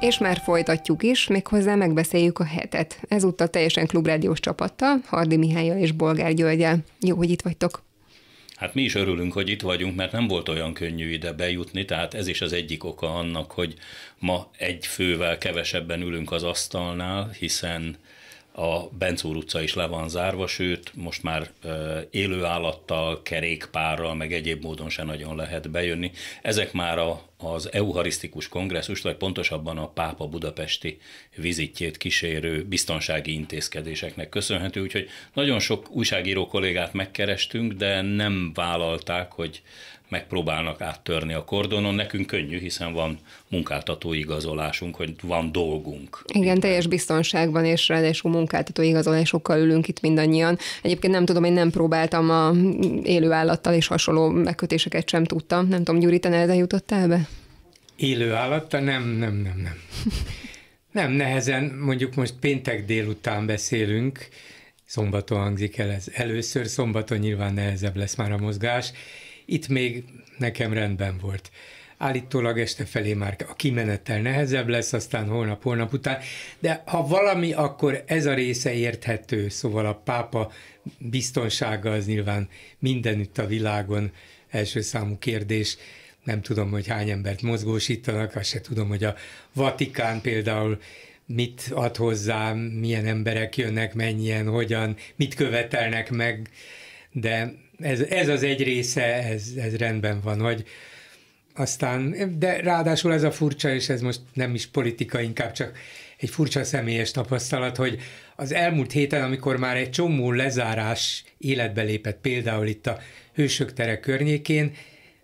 És már folytatjuk is, méghozzá megbeszéljük a hetet. Ezúttal teljesen klubrádiós csapattal, Hardi Mihálya és Bolgár Györgyel. Jó, hogy itt vagytok. Hát mi is örülünk, hogy itt vagyunk, mert nem volt olyan könnyű ide bejutni, tehát ez is az egyik oka annak, hogy ma egy fővel kevesebben ülünk az asztalnál, hiszen a Bencúr utca is le van zárva, sőt, most már élőállattal, kerékpárral, meg egyéb módon se nagyon lehet bejönni. Ezek már a az euharisztikus kongresszus, vagy pontosabban a pápa budapesti vizitjét kísérő biztonsági intézkedéseknek köszönhető, úgyhogy nagyon sok újságíró kollégát megkerestünk, de nem vállalták, hogy megpróbálnak áttörni a kordonon. Nekünk könnyű, hiszen van munkáltató igazolásunk, hogy van dolgunk. Igen, teljes biztonságban, és ráadásul munkáltató igazolásokkal ülünk itt mindannyian. Egyébként nem tudom, én nem próbáltam a élő állattal és hasonló megkötéseket sem tudtam. Nem tudom, Gyuri, te jutottál be? élő állatta, nem, nem, nem, nem. Nem, nehezen, mondjuk most péntek délután beszélünk, szombaton hangzik el ez először, szombaton nyilván nehezebb lesz már a mozgás. Itt még nekem rendben volt. Állítólag este felé már a kimenettel nehezebb lesz, aztán holnap, holnap után. De ha valami, akkor ez a része érthető, szóval a pápa biztonsága az nyilván mindenütt a világon első számú kérdés nem tudom, hogy hány embert mozgósítanak, azt se tudom, hogy a Vatikán például mit ad hozzá, milyen emberek jönnek, mennyien, hogyan, mit követelnek meg, de ez, ez az egy része, ez, ez rendben van, hogy aztán, de ráadásul ez a furcsa, és ez most nem is politika, inkább csak egy furcsa személyes tapasztalat, hogy az elmúlt héten, amikor már egy csomó lezárás életbe lépett, például itt a Hősök tere környékén,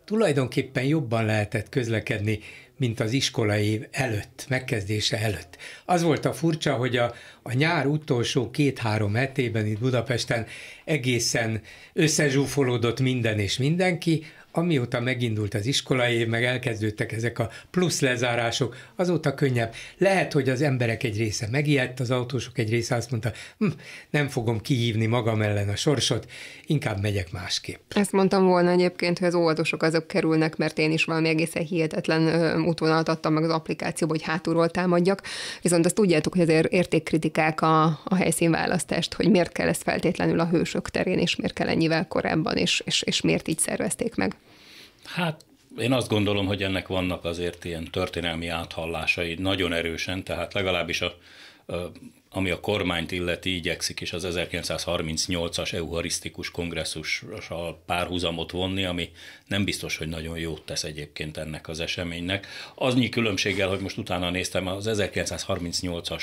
tulajdonképpen jobban lehetett közlekedni, mint az iskolai év előtt, megkezdése előtt. Az volt a furcsa, hogy a, a nyár utolsó két-három hetében itt Budapesten egészen összezsúfolódott minden és mindenki, amióta megindult az iskolai év, meg elkezdődtek ezek a plusz lezárások, azóta könnyebb. Lehet, hogy az emberek egy része megijedt, az autósok egy része azt mondta, hm, nem fogom kihívni magam ellen a sorsot, inkább megyek másképp. Ezt mondtam volna egyébként, hogy az óvatosok azok kerülnek, mert én is valami egészen hihetetlen útvonalat adtam meg az applikációba, hogy hátulról támadjak, viszont azt tudjátok, hogy azért értékkritikák a, a helyszínválasztást, hogy miért kell ez feltétlenül a hősök terén, és miért kell ennyivel korábban, és, és, és miért így szervezték meg. Hát én azt gondolom, hogy ennek vannak azért ilyen történelmi áthallásai nagyon erősen, tehát legalábbis a, a ami a kormányt illeti, igyekszik is az 1938-as euharisztikus kongresszussal párhuzamot vonni, ami nem biztos, hogy nagyon jót tesz egyébként ennek az eseménynek. Aznyi különbséggel, hogy most utána néztem, az 1938-as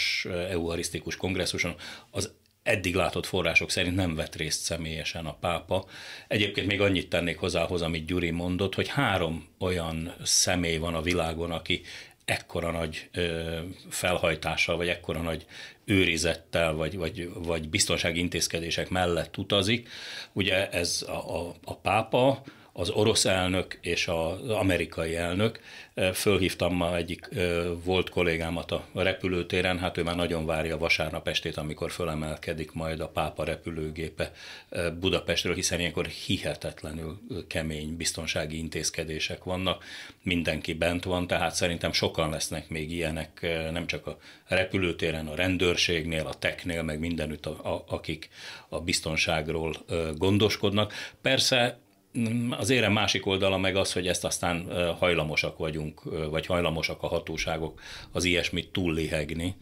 euharisztikus kongresszuson az eddig látott források szerint nem vett részt személyesen a pápa. Egyébként még annyit tennék hozzához, amit Gyuri mondott, hogy három olyan személy van a világon, aki ekkora nagy ö, felhajtással, vagy ekkora nagy őrizettel, vagy, vagy, vagy biztonsági intézkedések mellett utazik. Ugye ez a, a, a pápa, az orosz elnök és az amerikai elnök. Fölhívtam ma egyik volt kollégámat a repülőtéren, hát ő már nagyon várja vasárnap estét, amikor fölemelkedik majd a pápa repülőgépe Budapestről, hiszen ilyenkor hihetetlenül kemény biztonsági intézkedések vannak, mindenki bent van, tehát szerintem sokan lesznek még ilyenek, nem csak a repülőtéren, a rendőrségnél, a teknél, meg mindenütt, a, a, akik a biztonságról gondoskodnak. Persze az érem másik oldala meg az, hogy ezt aztán hajlamosak vagyunk, vagy hajlamosak a hatóságok az ilyesmit túllihegni,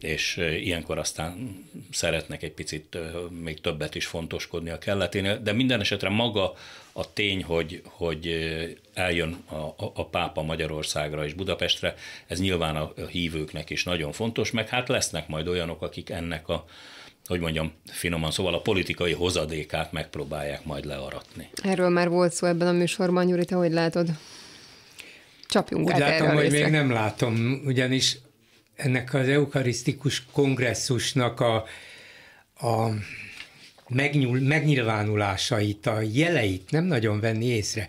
és ilyenkor aztán szeretnek egy picit még többet is fontoskodni a kelleténél, de minden esetre maga a tény, hogy, hogy eljön a, a pápa Magyarországra és Budapestre, ez nyilván a hívőknek is nagyon fontos, meg hát lesznek majd olyanok, akik ennek a hogy mondjam finoman, szóval a politikai hozadékát megpróbálják majd learatni. Erről már volt szó ebben a műsorban, Gyuri, te hogy látod? Csapjunk Úgy látom, hogy még nem látom, ugyanis ennek az eukarisztikus kongresszusnak a, a megnyúl, megnyilvánulásait, a jeleit nem nagyon venni észre.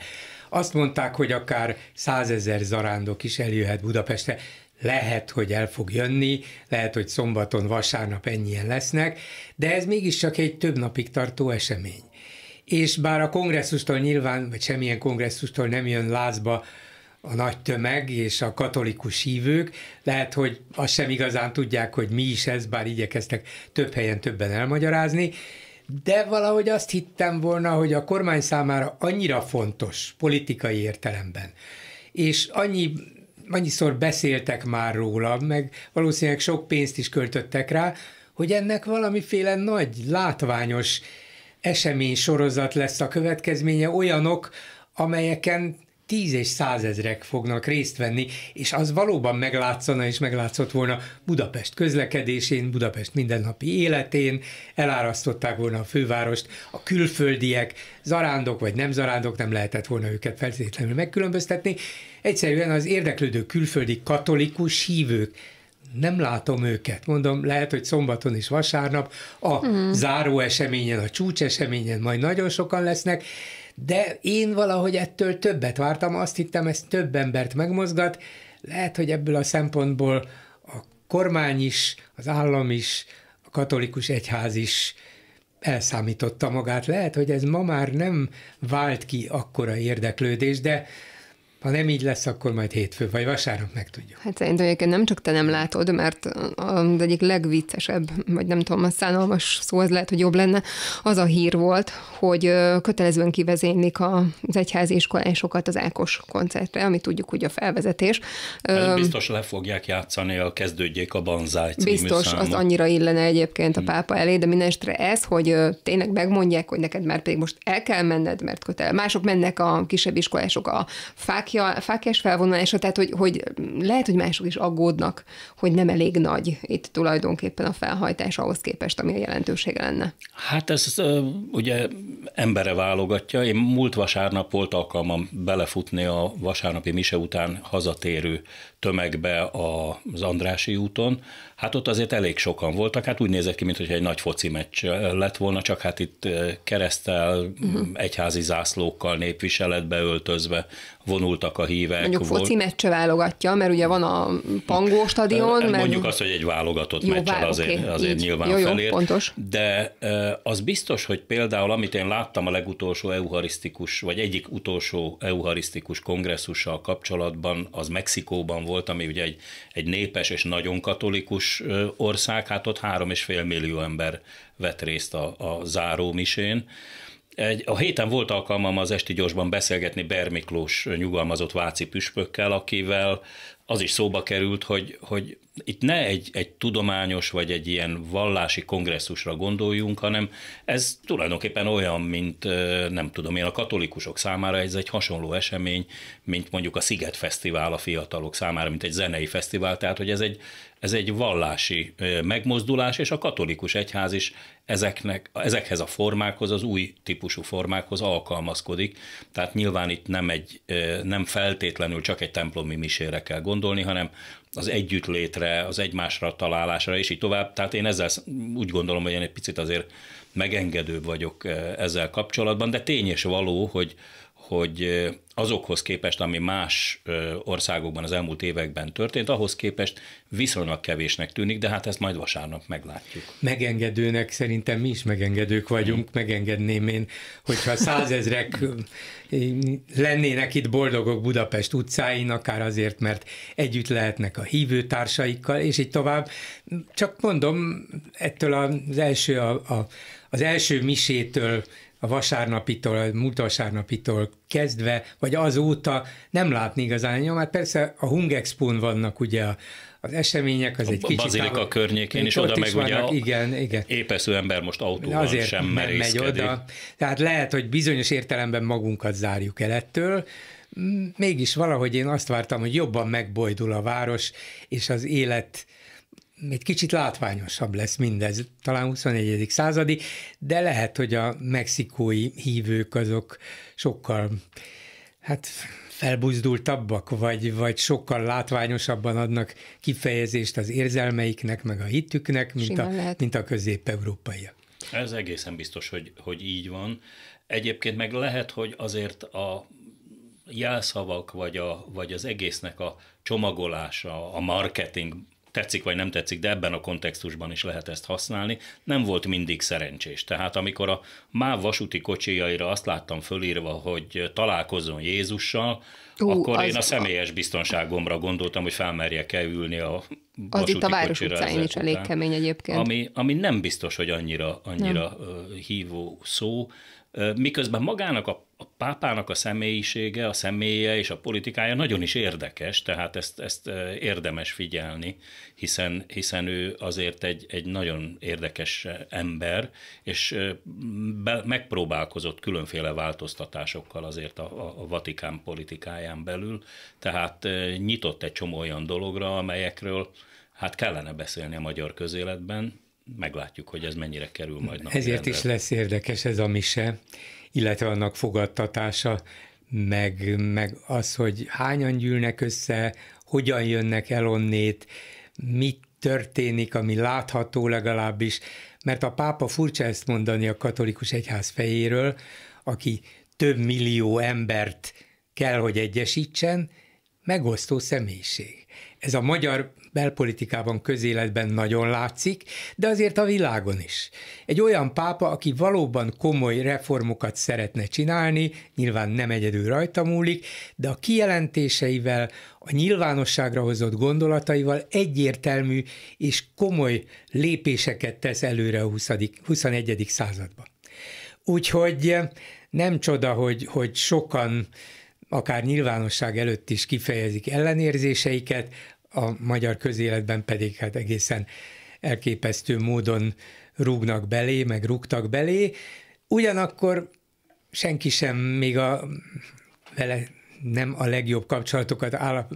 Azt mondták, hogy akár százezer zarándok is eljöhet Budapestre lehet, hogy el fog jönni, lehet, hogy szombaton, vasárnap ennyien lesznek, de ez mégiscsak egy több napig tartó esemény. És bár a kongresszustól nyilván, vagy semmilyen kongresszustól nem jön lázba a nagy tömeg és a katolikus hívők, lehet, hogy azt sem igazán tudják, hogy mi is ez, bár igyekeztek több helyen többen elmagyarázni, de valahogy azt hittem volna, hogy a kormány számára annyira fontos politikai értelemben, és annyi annyiszor beszéltek már róla, meg valószínűleg sok pénzt is költöttek rá, hogy ennek valamiféle nagy, látványos esemény sorozat lesz a következménye, olyanok, amelyeken tíz és százezrek fognak részt venni, és az valóban meglátszana és meglátszott volna Budapest közlekedésén, Budapest mindennapi életén, elárasztották volna a fővárost, a külföldiek, zarándok vagy nem zarándok, nem lehetett volna őket feltétlenül megkülönböztetni. Egyszerűen az érdeklődő külföldi katolikus hívők nem látom őket. Mondom, lehet, hogy szombaton és vasárnap a mm. záró eseményen, a csúcs eseményen majd nagyon sokan lesznek, de én valahogy ettől többet vártam, azt hittem, ez több embert megmozgat, lehet, hogy ebből a szempontból a kormány is, az állam is, a katolikus egyház is elszámította magát. Lehet, hogy ez ma már nem vált ki akkora érdeklődés, de ha nem így lesz, akkor majd hétfő vagy vasárnap megtudjuk. Hát szerintem egyébként nem csak te nem látod, mert az egyik legviccesebb, vagy nem tudom, a szánalmas szó az lehet, hogy jobb lenne, az a hír volt, hogy kötelezően kivezénylik az egyházi iskolásokat az Ákos koncertre, ami tudjuk, hogy a felvezetés. Hát biztos le fogják játszani a Kezdődjék a Banzáj című Biztos, számot. az annyira illene egyébként a mm. pápa elé, de minden esetre ez, hogy tényleg megmondják, hogy neked már pedig most el kell menned, mert kötele. Mások mennek a kisebb iskolások a fák fákja, fákjás felvonulása, tehát hogy, hogy lehet, hogy mások is aggódnak, hogy nem elég nagy itt tulajdonképpen a felhajtás ahhoz képest, ami a jelentősége lenne. Hát ez ugye embere válogatja. Én múlt vasárnap volt alkalmam belefutni a vasárnapi mise után hazatérő tömegbe az Andrási úton, Hát ott azért elég sokan voltak, hát úgy nézett ki, mintha egy nagy foci meccs lett volna, csak hát itt keresztel, uh-huh. egyházi zászlókkal, népviseletbe öltözve vonultak a hívek. Mondjuk volt. foci meccse válogatja, mert ugye van a Pangó stadion. Mondjuk mert... Mondjuk azt, hogy egy válogatott jó, meccsel azért, okay, azért nyilván jó, jó, felér. Pontos. De az biztos, hogy például, amit én láttam a legutolsó euharisztikus, vagy egyik utolsó euharisztikus kongresszussal kapcsolatban, az Mexikóban volt, ami ugye egy, egy népes és nagyon katolikus ország, hát ott három és fél millió ember vett részt a, a zárómisén. Egy, a héten volt alkalmam az Esti Gyorsban beszélgetni Bermiklós nyugalmazott Váci püspökkel, akivel az is szóba került, hogy, hogy itt ne egy, egy tudományos vagy egy ilyen vallási kongresszusra gondoljunk, hanem ez tulajdonképpen olyan, mint nem tudom én, a katolikusok számára ez egy hasonló esemény, mint mondjuk a Sziget Fesztivál a fiatalok számára, mint egy zenei fesztivál, tehát hogy ez egy, ez egy vallási megmozdulás, és a katolikus egyház is ezeknek, ezekhez a formákhoz, az új típusú formákhoz alkalmazkodik. Tehát nyilván itt nem, egy, nem feltétlenül csak egy templomi misére kell gondolni, hanem az együttlétre, az egymásra találásra, és így tovább. Tehát én ezzel úgy gondolom, hogy én egy picit azért megengedőbb vagyok ezzel kapcsolatban, de tény és való, hogy, hogy azokhoz képest, ami más országokban az elmúlt években történt, ahhoz képest viszonylag kevésnek tűnik, de hát ezt majd vasárnap meglátjuk. Megengedőnek szerintem mi is megengedők vagyunk, mm. megengedném én, hogyha százezrek lennének itt boldogok Budapest utcáin, akár azért, mert együtt lehetnek a hívő társaikkal, és így tovább. Csak mondom, ettől az első a, a az első misétől a vasárnapitól, a múlt vasárnapitól kezdve, vagy azóta nem látni igazán nyomát. Persze a Hungexpon vannak ugye a, az események, az a egy kicsit... Bazilika távol, környékén is, oda is meg vannak, ugye igen, igen. épesző ember most autóval Azért sem nem Megy oda. Tehát lehet, hogy bizonyos értelemben magunkat zárjuk el ettől, mégis valahogy én azt vártam, hogy jobban megbojdul a város, és az élet egy kicsit látványosabb lesz mindez, talán 21. századi, de lehet, hogy a mexikói hívők azok sokkal, hát felbuzdultabbak, vagy, vagy sokkal látványosabban adnak kifejezést az érzelmeiknek, meg a hitüknek, mint a, mint a közép-európaiak. Ez egészen biztos, hogy, hogy így van. Egyébként meg lehet, hogy azért a jelszavak, vagy, a, vagy az egésznek a csomagolása, a marketing tetszik vagy nem tetszik, de ebben a kontextusban is lehet ezt használni, nem volt mindig szerencsés. Tehát amikor a MÁV vasúti kocsijaira azt láttam fölírva, hogy találkozzon Jézussal, Ú, akkor az, én a személyes biztonságomra gondoltam, hogy felmerjek-e ülni a az itt a város utcáin is elég után, kemény egyébként. Ami, ami nem biztos, hogy annyira, annyira hívó szó, miközben magának a a pápának a személyisége, a személye és a politikája nagyon is érdekes, tehát ezt, ezt e, érdemes figyelni, hiszen, hiszen ő azért egy, egy nagyon érdekes e, ember, és e, be, megpróbálkozott különféle változtatásokkal azért a, a Vatikán politikáján belül, tehát nyitott egy csomó olyan dologra, amelyekről hát kellene beszélni a magyar közéletben, meglátjuk, hogy ez mennyire kerül majd napirendre. Ezért is lesz érdekes ez a mise, illetve annak fogadtatása, meg, meg az, hogy hányan gyűlnek össze, hogyan jönnek el onnét, mit történik, ami látható legalábbis, mert a pápa furcsa ezt mondani a katolikus egyház fejéről, aki több millió embert kell, hogy egyesítsen, megosztó személyiség. Ez a magyar belpolitikában, közéletben nagyon látszik, de azért a világon is. Egy olyan pápa, aki valóban komoly reformokat szeretne csinálni, nyilván nem egyedül rajta múlik, de a kijelentéseivel, a nyilvánosságra hozott gondolataival egyértelmű és komoly lépéseket tesz előre a 20. 21. században. Úgyhogy nem csoda, hogy, hogy sokan akár nyilvánosság előtt is kifejezik ellenérzéseiket, a magyar közéletben pedig hát egészen elképesztő módon rúgnak belé, meg rúgtak belé. Ugyanakkor senki sem, még a vele nem a legjobb kapcsolatokat állap,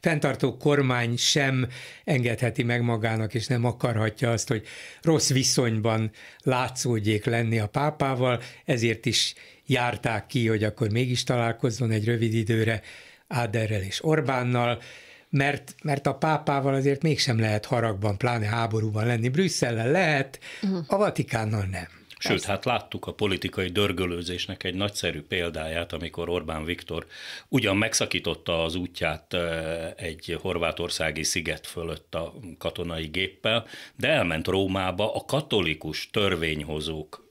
fenntartó kormány sem engedheti meg magának, és nem akarhatja azt, hogy rossz viszonyban látszódjék lenni a pápával, ezért is járták ki, hogy akkor mégis találkozzon egy rövid időre Áderrel és Orbánnal, mert, mert a pápával azért mégsem lehet haragban, pláne háborúban lenni. Brüsszellel lehet, uh-huh. a Vatikánnal nem. Sőt, Persze. hát láttuk a politikai dörgölőzésnek egy nagyszerű példáját, amikor Orbán Viktor ugyan megszakította az útját egy horvátországi sziget fölött a katonai géppel, de elment Rómába a katolikus törvényhozók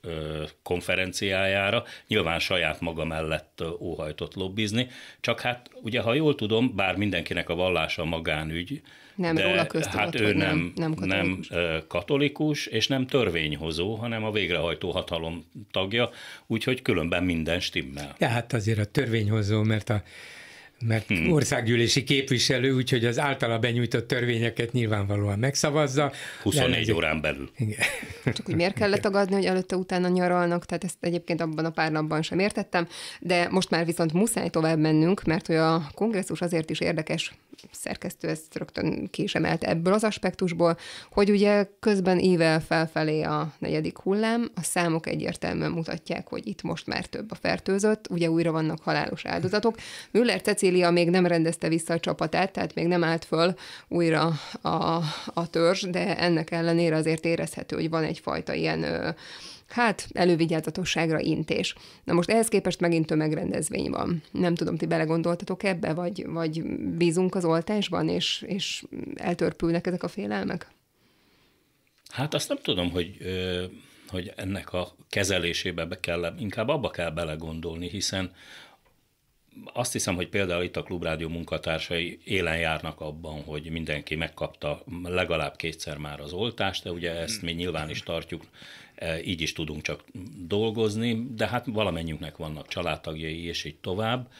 konferenciájára, nyilván saját maga mellett óhajtott lobbizni, csak hát ugye, ha jól tudom, bár mindenkinek a vallása magánügy, nem de róla köztudott, hát ő nem, nem, katolikus. nem katolikus, és nem törvényhozó, hanem a végrehajtó hatalom tagja, úgyhogy különben minden stimmel. De hát azért a törvényhozó, mert a mert hmm. országgyűlési képviselő, úgyhogy az általa benyújtott törvényeket nyilvánvalóan megszavazza. 24 Lennézik. órán belül. Igen. Csak hogy miért kellett agadni, hogy előtte-utána nyaralnak, tehát ezt egyébként abban a pár napban sem értettem, de most már viszont muszáj tovább mennünk, mert hogy a kongresszus azért is érdekes szerkesztő ezt rögtön késemelt ebből az aspektusból, hogy ugye közben ível felfelé a negyedik hullám, a számok egyértelműen mutatják, hogy itt most már több a fertőzött, ugye újra vannak halálos áldozatok. Müller Cecília még nem rendezte vissza a csapatát, tehát még nem állt föl újra a, a törzs, de ennek ellenére azért érezhető, hogy van egyfajta ilyen ö, hát elővigyázatosságra intés. Na most ehhez képest megint tömegrendezvény van. Nem tudom, ti belegondoltatok ebbe, vagy, vagy bízunk az oltásban, és, és eltörpülnek ezek a félelmek? Hát azt nem tudom, hogy, hogy ennek a kezelésébe be kell, inkább abba kell belegondolni, hiszen azt hiszem, hogy például itt a Klubrádió munkatársai élen járnak abban, hogy mindenki megkapta legalább kétszer már az oltást, de ugye ezt mi nyilván is tartjuk E, így is tudunk csak dolgozni, de hát valamennyünknek vannak családtagjai, és így tovább.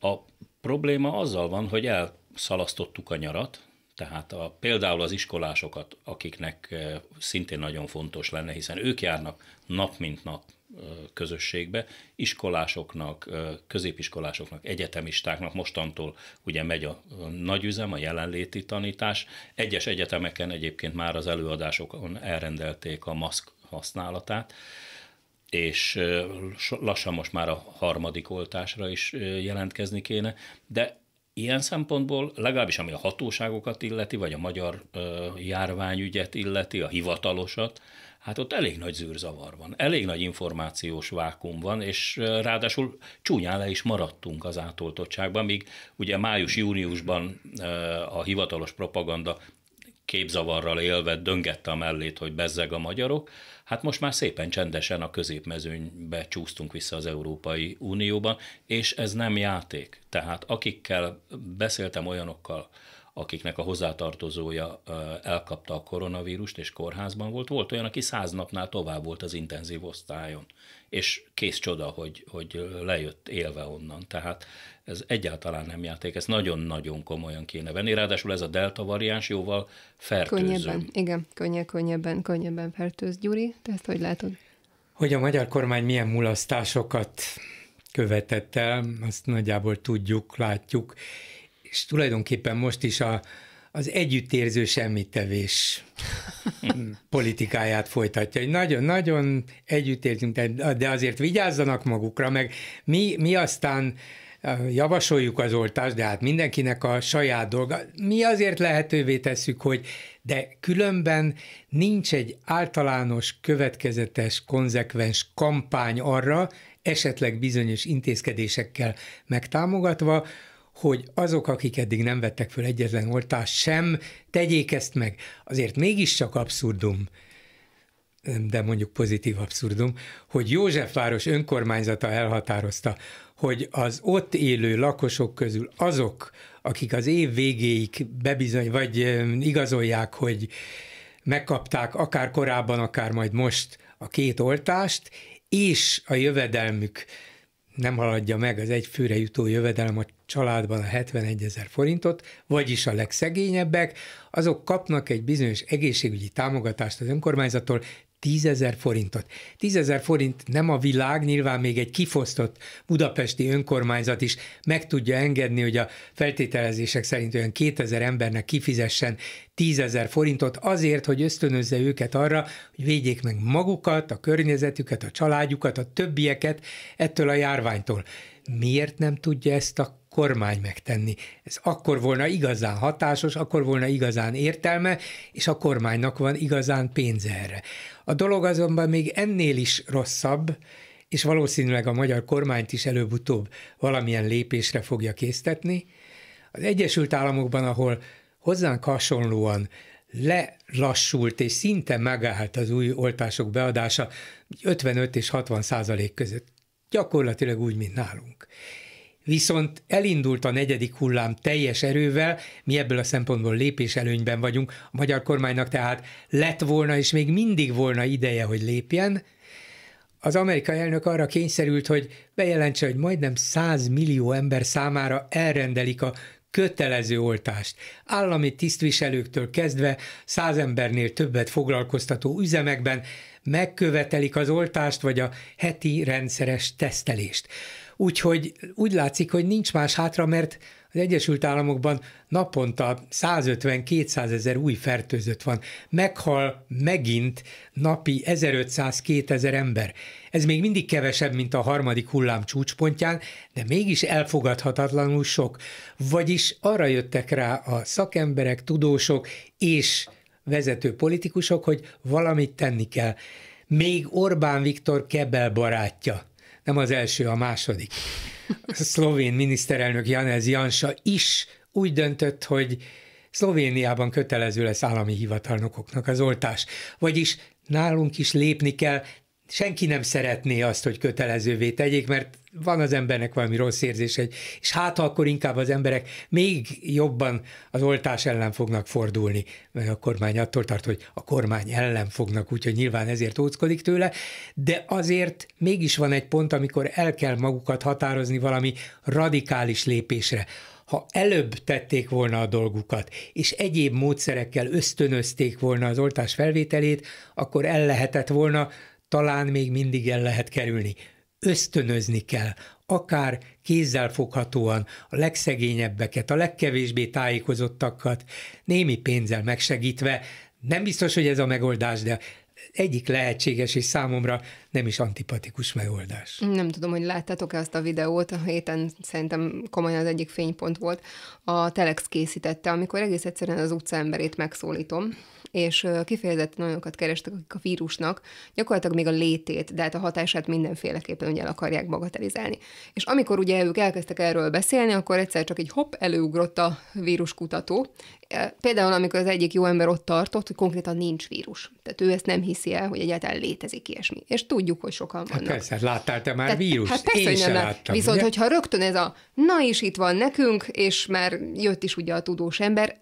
A probléma azzal van, hogy elszalasztottuk a nyarat, tehát a, például az iskolásokat, akiknek e, szintén nagyon fontos lenne, hiszen ők járnak nap mint nap e, közösségbe, iskolásoknak, középiskolásoknak, egyetemistáknak, mostantól ugye megy a nagyüzem, a jelenléti tanítás. Egyes egyetemeken egyébként már az előadásokon elrendelték a maszk használatát, és lassan most már a harmadik oltásra is jelentkezni kéne, de ilyen szempontból, legalábbis ami a hatóságokat illeti, vagy a magyar járványügyet illeti, a hivatalosat, hát ott elég nagy zűrzavar van, elég nagy információs vákum van, és ráadásul csúnyán le is maradtunk az átoltottságban, míg ugye május-júniusban a hivatalos propaganda képzavarral élve döngette a mellét, hogy bezzeg a magyarok, hát most már szépen csendesen a középmezőnybe csúsztunk vissza az Európai Unióban, és ez nem játék. Tehát akikkel beszéltem olyanokkal, akiknek a hozzátartozója elkapta a koronavírust és kórházban volt, volt olyan, aki száz napnál tovább volt az intenzív osztályon és kész csoda, hogy, hogy lejött élve onnan. Tehát ez egyáltalán nem játék, ez nagyon-nagyon komolyan kéne venni. Ráadásul ez a delta variáns jóval fertőző. Könnyebben, igen, könnyebb, könnyebben, könnyebben fertőz. Gyuri, te ezt hogy látod? Hogy a magyar kormány milyen mulasztásokat követett el, azt nagyjából tudjuk, látjuk, és tulajdonképpen most is a az együttérző semmittevés hm, politikáját folytatja. Nagyon-nagyon együttérzünk, de azért vigyázzanak magukra, meg mi, mi aztán eh, javasoljuk az oltást, de hát mindenkinek a saját dolga. Mi azért lehetővé tesszük, hogy de különben nincs egy általános, következetes, konzekvens kampány arra, esetleg bizonyos intézkedésekkel megtámogatva, hogy azok, akik eddig nem vettek föl egyetlen oltást, sem tegyék ezt meg. Azért mégiscsak abszurdum, de mondjuk pozitív abszurdum, hogy Józsefváros önkormányzata elhatározta, hogy az ott élő lakosok közül azok, akik az év végéig bebizony, vagy igazolják, hogy megkapták akár korábban, akár majd most a két oltást, és a jövedelmük nem haladja meg az egy főre jutó jövedelem a családban a 71 ezer forintot, vagyis a legszegényebbek, azok kapnak egy bizonyos egészségügyi támogatást az önkormányzattól Tízezer forintot. Tízezer forint nem a világ, nyilván még egy kifosztott budapesti önkormányzat is meg tudja engedni, hogy a feltételezések szerint olyan 2000 embernek kifizessen tízezer forintot azért, hogy ösztönözze őket arra, hogy védjék meg magukat, a környezetüket, a családjukat, a többieket ettől a járványtól. Miért nem tudja ezt a kormány megtenni. Ez akkor volna igazán hatásos, akkor volna igazán értelme, és a kormánynak van igazán pénze erre. A dolog azonban még ennél is rosszabb, és valószínűleg a magyar kormányt is előbb-utóbb valamilyen lépésre fogja késztetni. Az Egyesült Államokban, ahol hozzánk hasonlóan lelassult és szinte megállt az új oltások beadása 55 és 60 százalék között. Gyakorlatilag úgy, mint nálunk viszont elindult a negyedik hullám teljes erővel, mi ebből a szempontból lépés előnyben vagyunk, a magyar kormánynak tehát lett volna, és még mindig volna ideje, hogy lépjen, az amerikai elnök arra kényszerült, hogy bejelentse, hogy majdnem 100 millió ember számára elrendelik a kötelező oltást. Állami tisztviselőktől kezdve száz embernél többet foglalkoztató üzemekben megkövetelik az oltást vagy a heti rendszeres tesztelést. Úgyhogy úgy látszik, hogy nincs más hátra, mert az Egyesült Államokban naponta 150-200 ezer új fertőzött van. Meghal megint napi 1500-2000 ember. Ez még mindig kevesebb, mint a harmadik hullám csúcspontján, de mégis elfogadhatatlanul sok. Vagyis arra jöttek rá a szakemberek, tudósok és vezető politikusok, hogy valamit tenni kell. Még Orbán Viktor Kebel barátja nem az első, a második. A szlovén miniszterelnök Janez Jansa is úgy döntött, hogy Szlovéniában kötelező lesz állami hivatalnokoknak az oltás. Vagyis nálunk is lépni kell, senki nem szeretné azt, hogy kötelezővé tegyék, mert van az embernek valami rossz érzése, és hát akkor inkább az emberek még jobban az oltás ellen fognak fordulni, mert a kormány attól tart, hogy a kormány ellen fognak, úgyhogy nyilván ezért óckodik tőle, de azért mégis van egy pont, amikor el kell magukat határozni valami radikális lépésre ha előbb tették volna a dolgukat, és egyéb módszerekkel ösztönözték volna az oltás felvételét, akkor el lehetett volna talán még mindig el lehet kerülni. Ösztönözni kell, akár foghatóan a legszegényebbeket, a legkevésbé tájékozottakat, némi pénzzel megsegítve. Nem biztos, hogy ez a megoldás, de egyik lehetséges és számomra nem is antipatikus megoldás. Nem tudom, hogy láttátok-e azt a videót, a héten szerintem komolyan az egyik fénypont volt, a Telex készítette, amikor egész egyszerűen az utcaemberét megszólítom, és kifejezetten olyanokat kerestek, akik a vírusnak gyakorlatilag még a létét, de hát a hatását mindenféleképpen ugye el akarják bagatelizálni. És amikor ugye ők elkezdtek erről beszélni, akkor egyszer csak egy hopp előugrott a víruskutató, például amikor az egyik jó ember ott tartott, hogy konkrétan nincs vírus. Tehát ő ezt nem hiszi el, hogy egyáltalán létezik ilyesmi. És tudjuk, hogy sokan hát vannak. Hát persze, láttál te már Tehát, Hát persze, Én sem nem láttam. Viszont, ugye? hogyha rögtön ez a na is itt van nekünk, és már jött is ugye a tudós ember,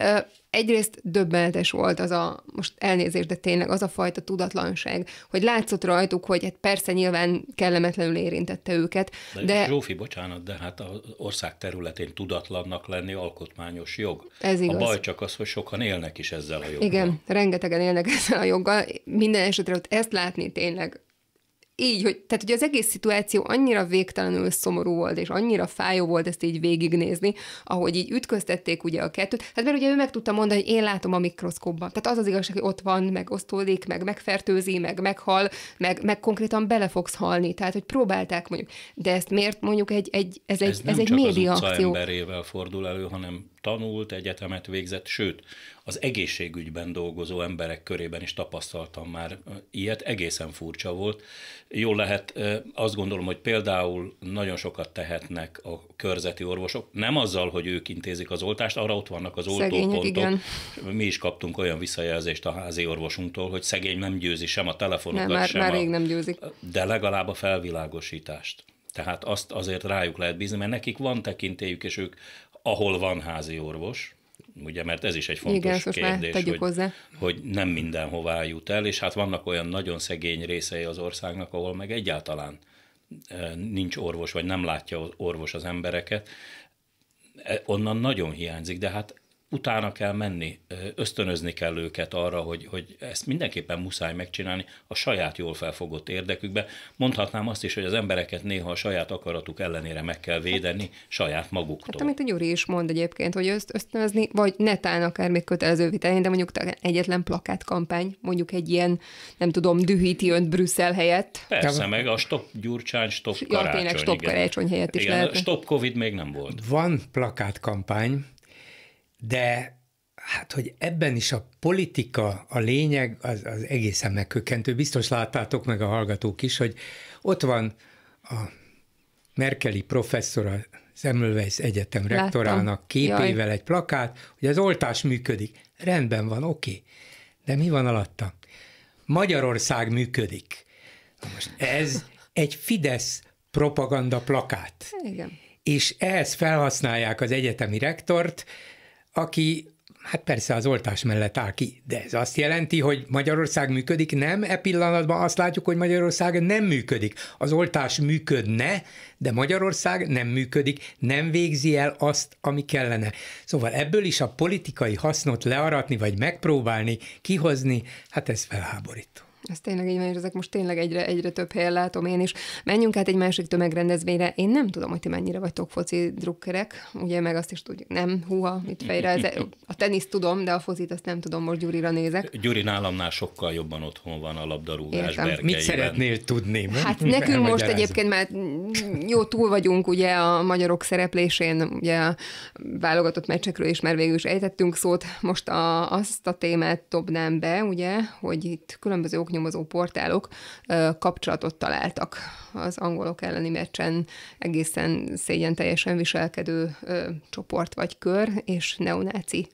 egyrészt döbbenetes volt az a, most elnézést, de tényleg az a fajta tudatlanság, hogy látszott rajtuk, hogy hát persze nyilván kellemetlenül érintette őket. De, de... Zsófi, bocsánat, de hát az ország területén tudatlannak lenni alkotmányos jog. Ez igaz. A baj csak csak az, hogy sokan élnek is ezzel a joggal. Igen, rengetegen élnek ezzel a joggal. Minden esetre ott ezt látni tényleg így, hogy, tehát hogy az egész szituáció annyira végtelenül szomorú volt, és annyira fájó volt ezt így végignézni, ahogy így ütköztették ugye a kettőt. Hát mert ugye ő meg tudta mondani, hogy én látom a mikroszkóban. Tehát az az igazság, hogy ott van, meg osztódik, meg megfertőzi, meg meghal, meg, meg konkrétan bele fogsz halni. Tehát, hogy próbálták mondjuk. De ezt miért mondjuk egy, egy ez egy, ez, ez egy média akció. Az emberével fordul elő, hanem tanult, egyetemet végzett, sőt, az egészségügyben dolgozó emberek körében is tapasztaltam már ilyet, egészen furcsa volt. Jól lehet, azt gondolom, hogy például nagyon sokat tehetnek a körzeti orvosok, nem azzal, hogy ők intézik az oltást, arra ott vannak az oltópontok. Igen. Mi is kaptunk olyan visszajelzést a házi orvosunktól, hogy szegény nem győzi sem a telefonokat, nem, már, sem már rég a... nem győzik. De legalább a felvilágosítást. Tehát azt azért rájuk lehet bízni, mert nekik van tekintélyük, és ők ahol van házi orvos, ugye, mert ez is egy fontos Igen, kérdés, hogy, hozzá. hogy nem mindenhová jut el, és hát vannak olyan nagyon szegény részei az országnak, ahol meg egyáltalán eh, nincs orvos, vagy nem látja orvos az embereket, e, onnan nagyon hiányzik, de hát utána kell menni, ösztönözni kell őket arra, hogy, hogy ezt mindenképpen muszáj megcsinálni a saját jól felfogott érdekükbe. Mondhatnám azt is, hogy az embereket néha a saját akaratuk ellenére meg kell védeni hát, saját maguktól. Hát, amit a Gyuri is mond egyébként, hogy öszt, ösztönözni, vagy netán akár még kötelező vitelni, de mondjuk egyetlen plakátkampány, mondjuk egy ilyen, nem tudom, dühíti önt Brüsszel helyett. Persze, meg a stop Gyurcsány, stop karácsony. Ja, tényleg stop karácsony helyett is igen, lehet. Stop Covid még nem volt. Van plakátkampány, de Hát, hogy ebben is a politika, a lényeg, az, az egészen megkökkentő. Biztos láttátok meg a hallgatók is, hogy ott van a Merkeli professzor, a Semmelweis Egyetem Láttam. rektorának képével Jaj. egy plakát, hogy az oltás működik. Rendben van, oké. Okay. De mi van alatta? Magyarország működik. Na most ez egy Fidesz propaganda plakát. Igen. És ehhez felhasználják az egyetemi rektort, aki Hát persze az oltás mellett áll ki, de ez azt jelenti, hogy Magyarország működik, nem? E pillanatban azt látjuk, hogy Magyarország nem működik. Az oltás működne, de Magyarország nem működik, nem végzi el azt, ami kellene. Szóval ebből is a politikai hasznot learatni, vagy megpróbálni kihozni, hát ez felháborító. Ez tényleg így van, és ezek most tényleg egyre, egyre több helyen látom én is. Menjünk át egy másik tömegrendezvényre. Én nem tudom, hogy ti mennyire vagytok foci drukkerek, ugye meg azt is tudjuk. Nem, húha, itt fejre. Ez, a teniszt tudom, de a focit azt nem tudom, most Gyurira nézek. Gyuri nálamnál sokkal jobban otthon van a labdarúgás Mit szeretnél tudni? Hát nekünk most egyébként már jó túl vagyunk ugye a magyarok szereplésén, ugye a válogatott meccsekről is már végül is ejtettünk szót. Most a, azt a témát dobnám be, ugye, hogy itt különböző oknyomok nyomozó portálok kapcsolatot találtak az angolok elleni meccsen egészen szégyen teljesen viselkedő csoport vagy kör és neonáci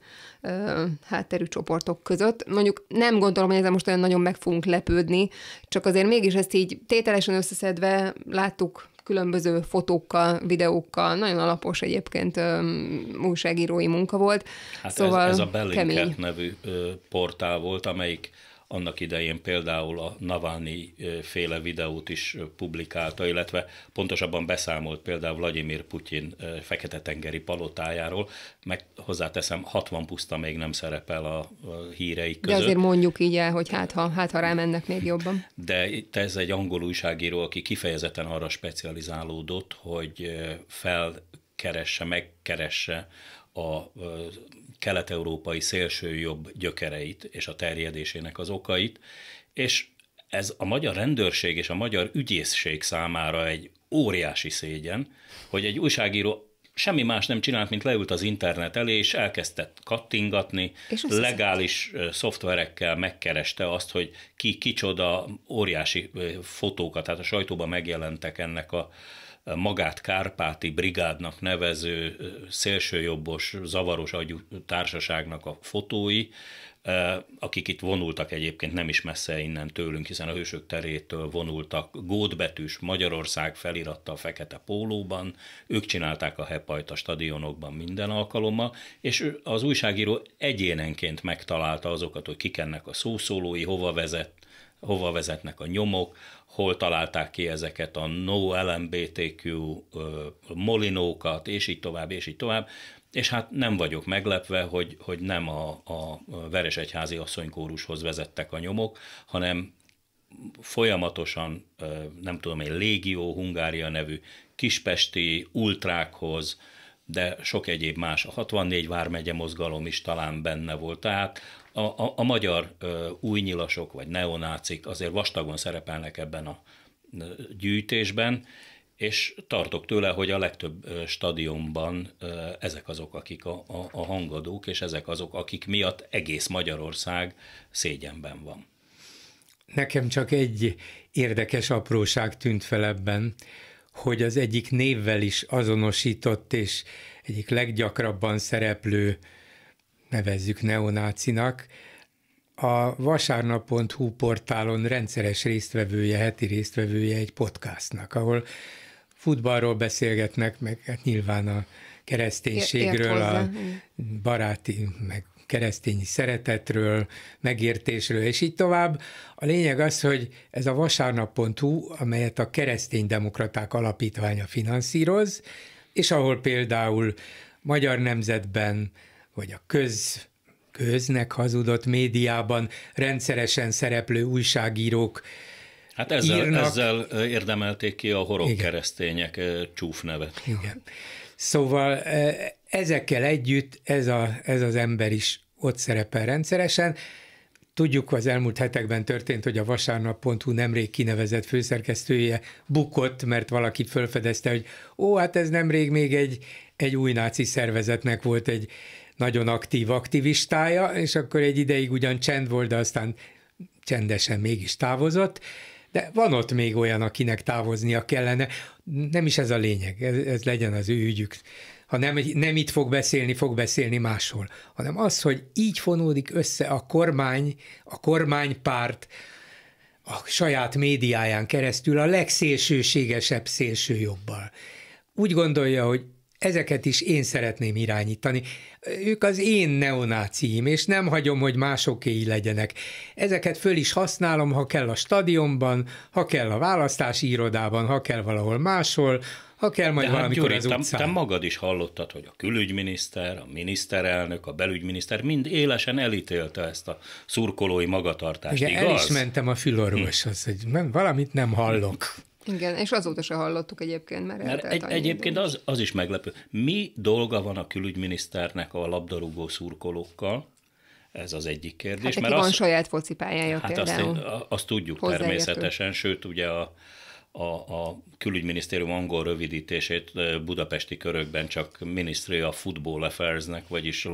hátterű csoportok között. Mondjuk nem gondolom, hogy ezzel most olyan nagyon meg fogunk lepődni, csak azért mégis ezt így tételesen összeszedve láttuk különböző fotókkal, videókkal, nagyon alapos egyébként öm, újságírói munka volt. Hát szóval ez, ez a Bellingcat kemény. nevű ö, portál volt, amelyik annak idején például a Navalnyi féle videót is publikálta, illetve pontosabban beszámolt például Vladimir Putyin fekete-tengeri palotájáról, meg hozzáteszem, 60 puszta még nem szerepel a hírei között. De azért mondjuk így el, hogy hát ha, hát ha rámennek még jobban. De itt ez egy angol újságíró, aki kifejezetten arra specializálódott, hogy felkeresse, megkeresse a kelet-európai szélsőjobb gyökereit és a terjedésének az okait, és ez a magyar rendőrség és a magyar ügyészség számára egy óriási szégyen, hogy egy újságíró semmi más nem csinált, mint leült az internet elé, és elkezdett kattingatni, és legális szoftverekkel megkereste azt, hogy ki kicsoda, óriási fotókat, tehát a sajtóban megjelentek ennek a magát Kárpáti brigádnak nevező szélsőjobbos, zavaros agyú társaságnak a fotói, akik itt vonultak egyébként nem is messze innen tőlünk, hiszen a Hősök terétől vonultak, gótbetűs Magyarország feliratta a fekete pólóban, ők csinálták a hepajt a stadionokban minden alkalommal, és az újságíró egyénenként megtalálta azokat, hogy kik ennek a szószólói, hova vezet hova vezetnek a nyomok, hol találták ki ezeket a no LMBTQ molinókat, és így tovább, és így tovább. És hát nem vagyok meglepve, hogy, hogy nem a, a Veresegyházi asszonykórushoz vezettek a nyomok, hanem folyamatosan, nem tudom én, Légió Hungária nevű kispesti ultrákhoz, de sok egyéb más. A 64 vármegye mozgalom is talán benne volt. Tehát a, a, a magyar ö, új vagy neonácik azért vastagon szerepelnek ebben a gyűjtésben, és tartok tőle, hogy a legtöbb stadionban ezek azok, akik a, a, a hangadók, és ezek azok, akik miatt egész Magyarország szégyenben van. Nekem csak egy érdekes apróság tűnt fel ebben, hogy az egyik névvel is azonosított és egyik leggyakrabban szereplő nevezzük neonácinak, a vasárnap.hu portálon rendszeres résztvevője, heti résztvevője egy podcastnak, ahol futballról beszélgetnek, meg hát nyilván a kereszténységről, a baráti, meg keresztényi szeretetről, megértésről, és így tovább. A lényeg az, hogy ez a vasárnap.hu, amelyet a kereszténydemokraták alapítványa finanszíroz, és ahol például Magyar Nemzetben, vagy a köz köznek hazudott médiában rendszeresen szereplő újságírók Hát ezzel, írnak. ezzel érdemelték ki a horog Igen. keresztények csúfnevet. Igen. Szóval ezekkel együtt ez, a, ez az ember is ott szerepel rendszeresen. Tudjuk, az elmúlt hetekben történt, hogy a vasárnap.hu nemrég kinevezett főszerkesztője bukott, mert valaki felfedezte, hogy ó, hát ez nemrég még egy, egy új náci szervezetnek volt egy, nagyon aktív aktivistája, és akkor egy ideig ugyan csend volt, de aztán csendesen mégis távozott, de van ott még olyan, akinek távoznia kellene. Nem is ez a lényeg, ez, ez legyen az ő ügyük. Ha nem, nem itt fog beszélni, fog beszélni máshol, hanem az, hogy így fonódik össze a kormány, a kormánypárt, a saját médiáján keresztül a legszélsőségesebb szélsőjobbal. Úgy gondolja, hogy ezeket is én szeretném irányítani. Ők az én neonáciim, és nem hagyom, hogy másokéi legyenek. Ezeket föl is használom, ha kell a stadionban, ha kell a választási irodában, ha kell valahol máshol, ha kell majd De hát, valamikor Gyuri, az utcán. Te, te magad is hallottad, hogy a külügyminiszter, a miniszterelnök, a belügyminiszter mind élesen elítélte ezt a szurkolói magatartást, Igen, igaz? el is mentem a fülorvoshoz, hm. hogy nem, valamit nem hallok. Igen, és azóta se hallottuk egyébként, mert, mert egy, egyébként az, az is meglepő. Mi dolga van a külügyminiszternek a labdarúgó szurkolókkal? Ez az egyik kérdés. Hát mert van az, saját focipályája hát például. Azt, azt tudjuk természetesen, sőt ugye a, a, a külügyminisztérium angol rövidítését budapesti körökben csak Ministry of Football Affairsnek, vagyis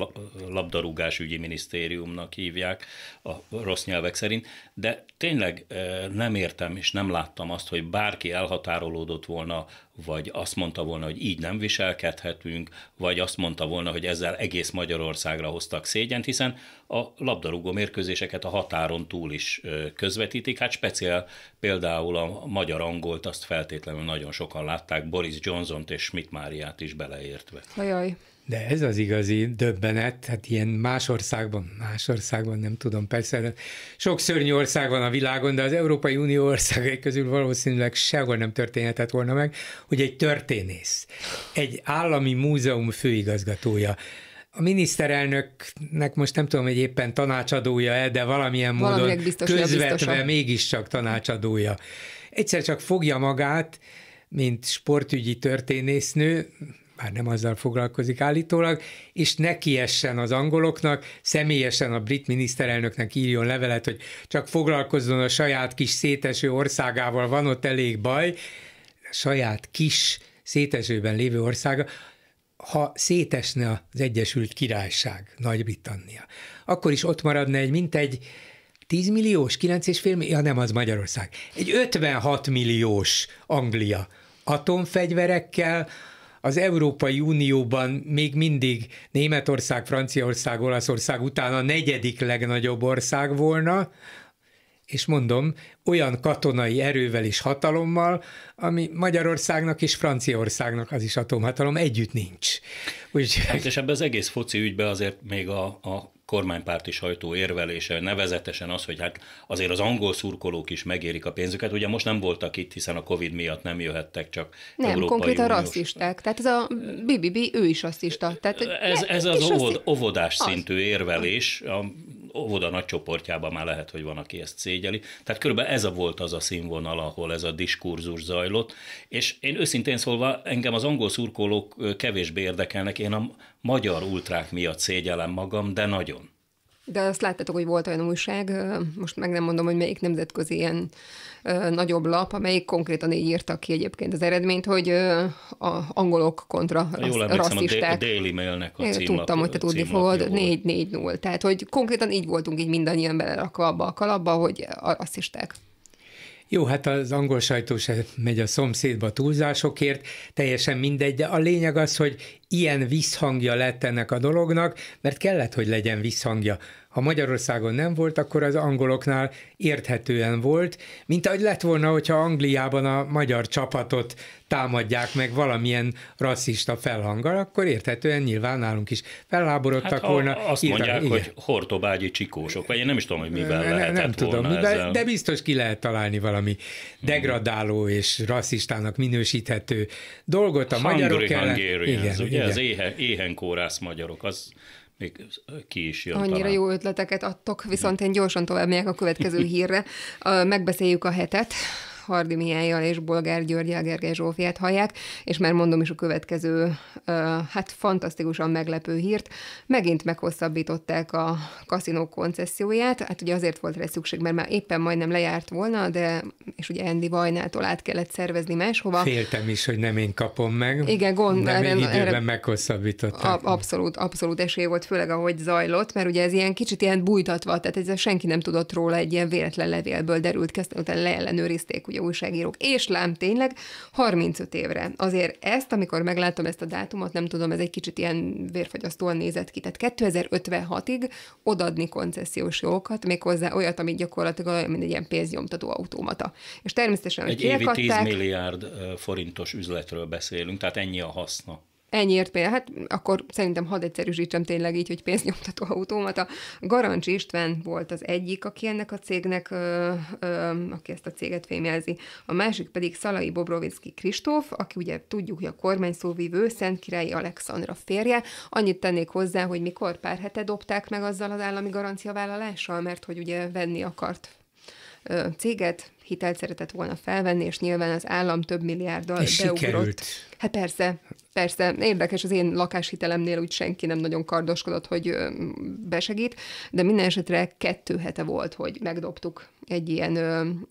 labdarúgásügyi minisztériumnak hívják a rossz nyelvek szerint, de tényleg nem értem és nem láttam azt, hogy bárki elhatárolódott volna, vagy azt mondta volna, hogy így nem viselkedhetünk, vagy azt mondta volna, hogy ezzel egész Magyarországra hoztak szégyent, hiszen a labdarúgó mérkőzéseket a határon túl is közvetítik, hát speciál például a magyar-angolt azt feltétlenül közül nagyon sokan látták, Boris johnson t és Schmidt Máriát is beleértve. Ajaj. De ez az igazi döbbenet, hát ilyen más országban, más országban nem tudom, persze sok szörnyű ország van a világon, de az Európai Unió országai közül valószínűleg sehol nem történhetett volna meg, hogy egy történész, egy állami múzeum főigazgatója, a miniszterelnöknek most nem tudom, hogy éppen tanácsadója-e, de valamilyen módon biztos, közvetve biztosan. mégiscsak tanácsadója egyszer csak fogja magát, mint sportügyi történésznő, bár nem azzal foglalkozik állítólag, és nekiessen az angoloknak, személyesen a brit miniszterelnöknek írjon levelet, hogy csak foglalkozzon a saját kis széteső országával, van ott elég baj, a saját kis szétesőben lévő országa, ha szétesne az Egyesült Királyság, Nagy-Britannia, akkor is ott maradna egy, mint egy 10 milliós, 9,5 millió, ja nem, az Magyarország. Egy 56 milliós Anglia atomfegyverekkel, az Európai Unióban még mindig Németország, Franciaország, Olaszország után a negyedik legnagyobb ország volna, és mondom, olyan katonai erővel és hatalommal, ami Magyarországnak és Franciaországnak az is atomhatalom együtt nincs. Úgy... Hát és ebben az egész foci ügyben azért még a, a kormánypárti sajtó érvelése, nevezetesen az, hogy hát azért az angol szurkolók is megérik a pénzüket. Ugye most nem voltak itt, hiszen a Covid miatt nem jöhettek csak Nem, Európai konkrétan uniós. rasszisták. Tehát ez a BBB, ő is rasszista. Tehát ez, ez az óvod, óvodás szintű érvelés, a óvoda nagy csoportjában már lehet, hogy van, aki ezt szégyeli. Tehát körülbelül ez a volt az a színvonal, ahol ez a diskurzus zajlott, és én őszintén szólva engem az angol szurkolók kevésbé érdekelnek, én a magyar ultrák miatt szégyellem magam, de nagyon. De azt láttatok, hogy volt olyan újság, most meg nem mondom, hogy melyik nemzetközi ilyen nagyobb lap, amelyik konkrétan így írta ki egyébként az eredményt, hogy a angolok kontra Jól rasszisták. a Daily Mailnek a címlap, Tudtam, hogy te tudni fogod, 4-4-0. Tehát, hogy konkrétan így voltunk így mindannyian belerakva abba a kalapba, hogy a rasszisták. Jó, hát az angol sajtó se megy a szomszédba túlzásokért, teljesen mindegy, de a lényeg az, hogy ilyen visszhangja lett ennek a dolognak, mert kellett, hogy legyen visszhangja ha Magyarországon nem volt, akkor az angoloknál érthetően volt, mint ahogy lett volna, hogyha Angliában a magyar csapatot támadják meg valamilyen rasszista felhanggal, akkor érthetően nyilván nálunk is felháborodtak hát, volna. Azt írta, mondják, igen. hogy hortobágyi csikósok, vagy én nem is tudom, hogy mivel ne, lehetett Nem tudom, volna mivel, ezzel. de biztos ki lehet találni valami mhm. degradáló és rasszistának minősíthető dolgot a Hungary magyarok ellen. Igen, ugye? igen. Az éhen, éhenkórász magyarok, az még ki is jön Annyira talán. jó ötleteket adtok, viszont én gyorsan tovább megyek a következő hírre. Megbeszéljük a hetet, Hardi Mihályjal és Bolgár Györgyel Gergely Zsófiát hallják, és már mondom is a következő, hát fantasztikusan meglepő hírt, megint meghosszabbították a kaszinó koncesszióját, hát ugye azért volt rá szükség, mert már éppen majdnem lejárt volna, de és ugye Endi Vajnától át kellett szervezni máshova. Féltem is, hogy nem én kapom meg. Igen, gond. Nem erre, időben erre meghosszabbították. A, abszolút, abszolút esély volt, főleg ahogy zajlott, mert ugye ez ilyen kicsit ilyen bújtatva, tehát ez senki nem tudott róla, egy ilyen véletlen levélből derült, aztán utána leellenőrizték, ugye újságírók, és lám tényleg 35 évre. Azért ezt, amikor meglátom ezt a dátumot, nem tudom, ez egy kicsit ilyen vérfagyasztóan nézett ki. Tehát 2056-ig odadni koncesziós jogokat, méghozzá olyat, amit gyakorlatilag olyan, mint egy ilyen pénznyomtató automata. És természetesen, hogy Egy évi 10 milliárd forintos üzletről beszélünk, tehát ennyi a haszna. Ennyiért például, hát akkor szerintem hadd egyszerűsítsem tényleg így, hogy pénznyomtató a Garancs István volt az egyik, aki ennek a cégnek, ö, ö, aki ezt a céget fémjelzi. A másik pedig Szalai Bobrovinszki Kristóf, aki ugye tudjuk, hogy a kormány szóvívő Királyi Alexandra férje. Annyit tennék hozzá, hogy mikor pár hete dobták meg azzal az állami garanciavállalással, mert hogy ugye venni akart ö, céget, hitelt szeretett volna felvenni, és nyilván az állam több milliárddal és beugrott. Sikerült. Hát persze, Persze, érdekes, az én lakáshitelemnél úgy senki nem nagyon kardoskodott, hogy besegít, de minden esetre kettő hete volt, hogy megdobtuk egy ilyen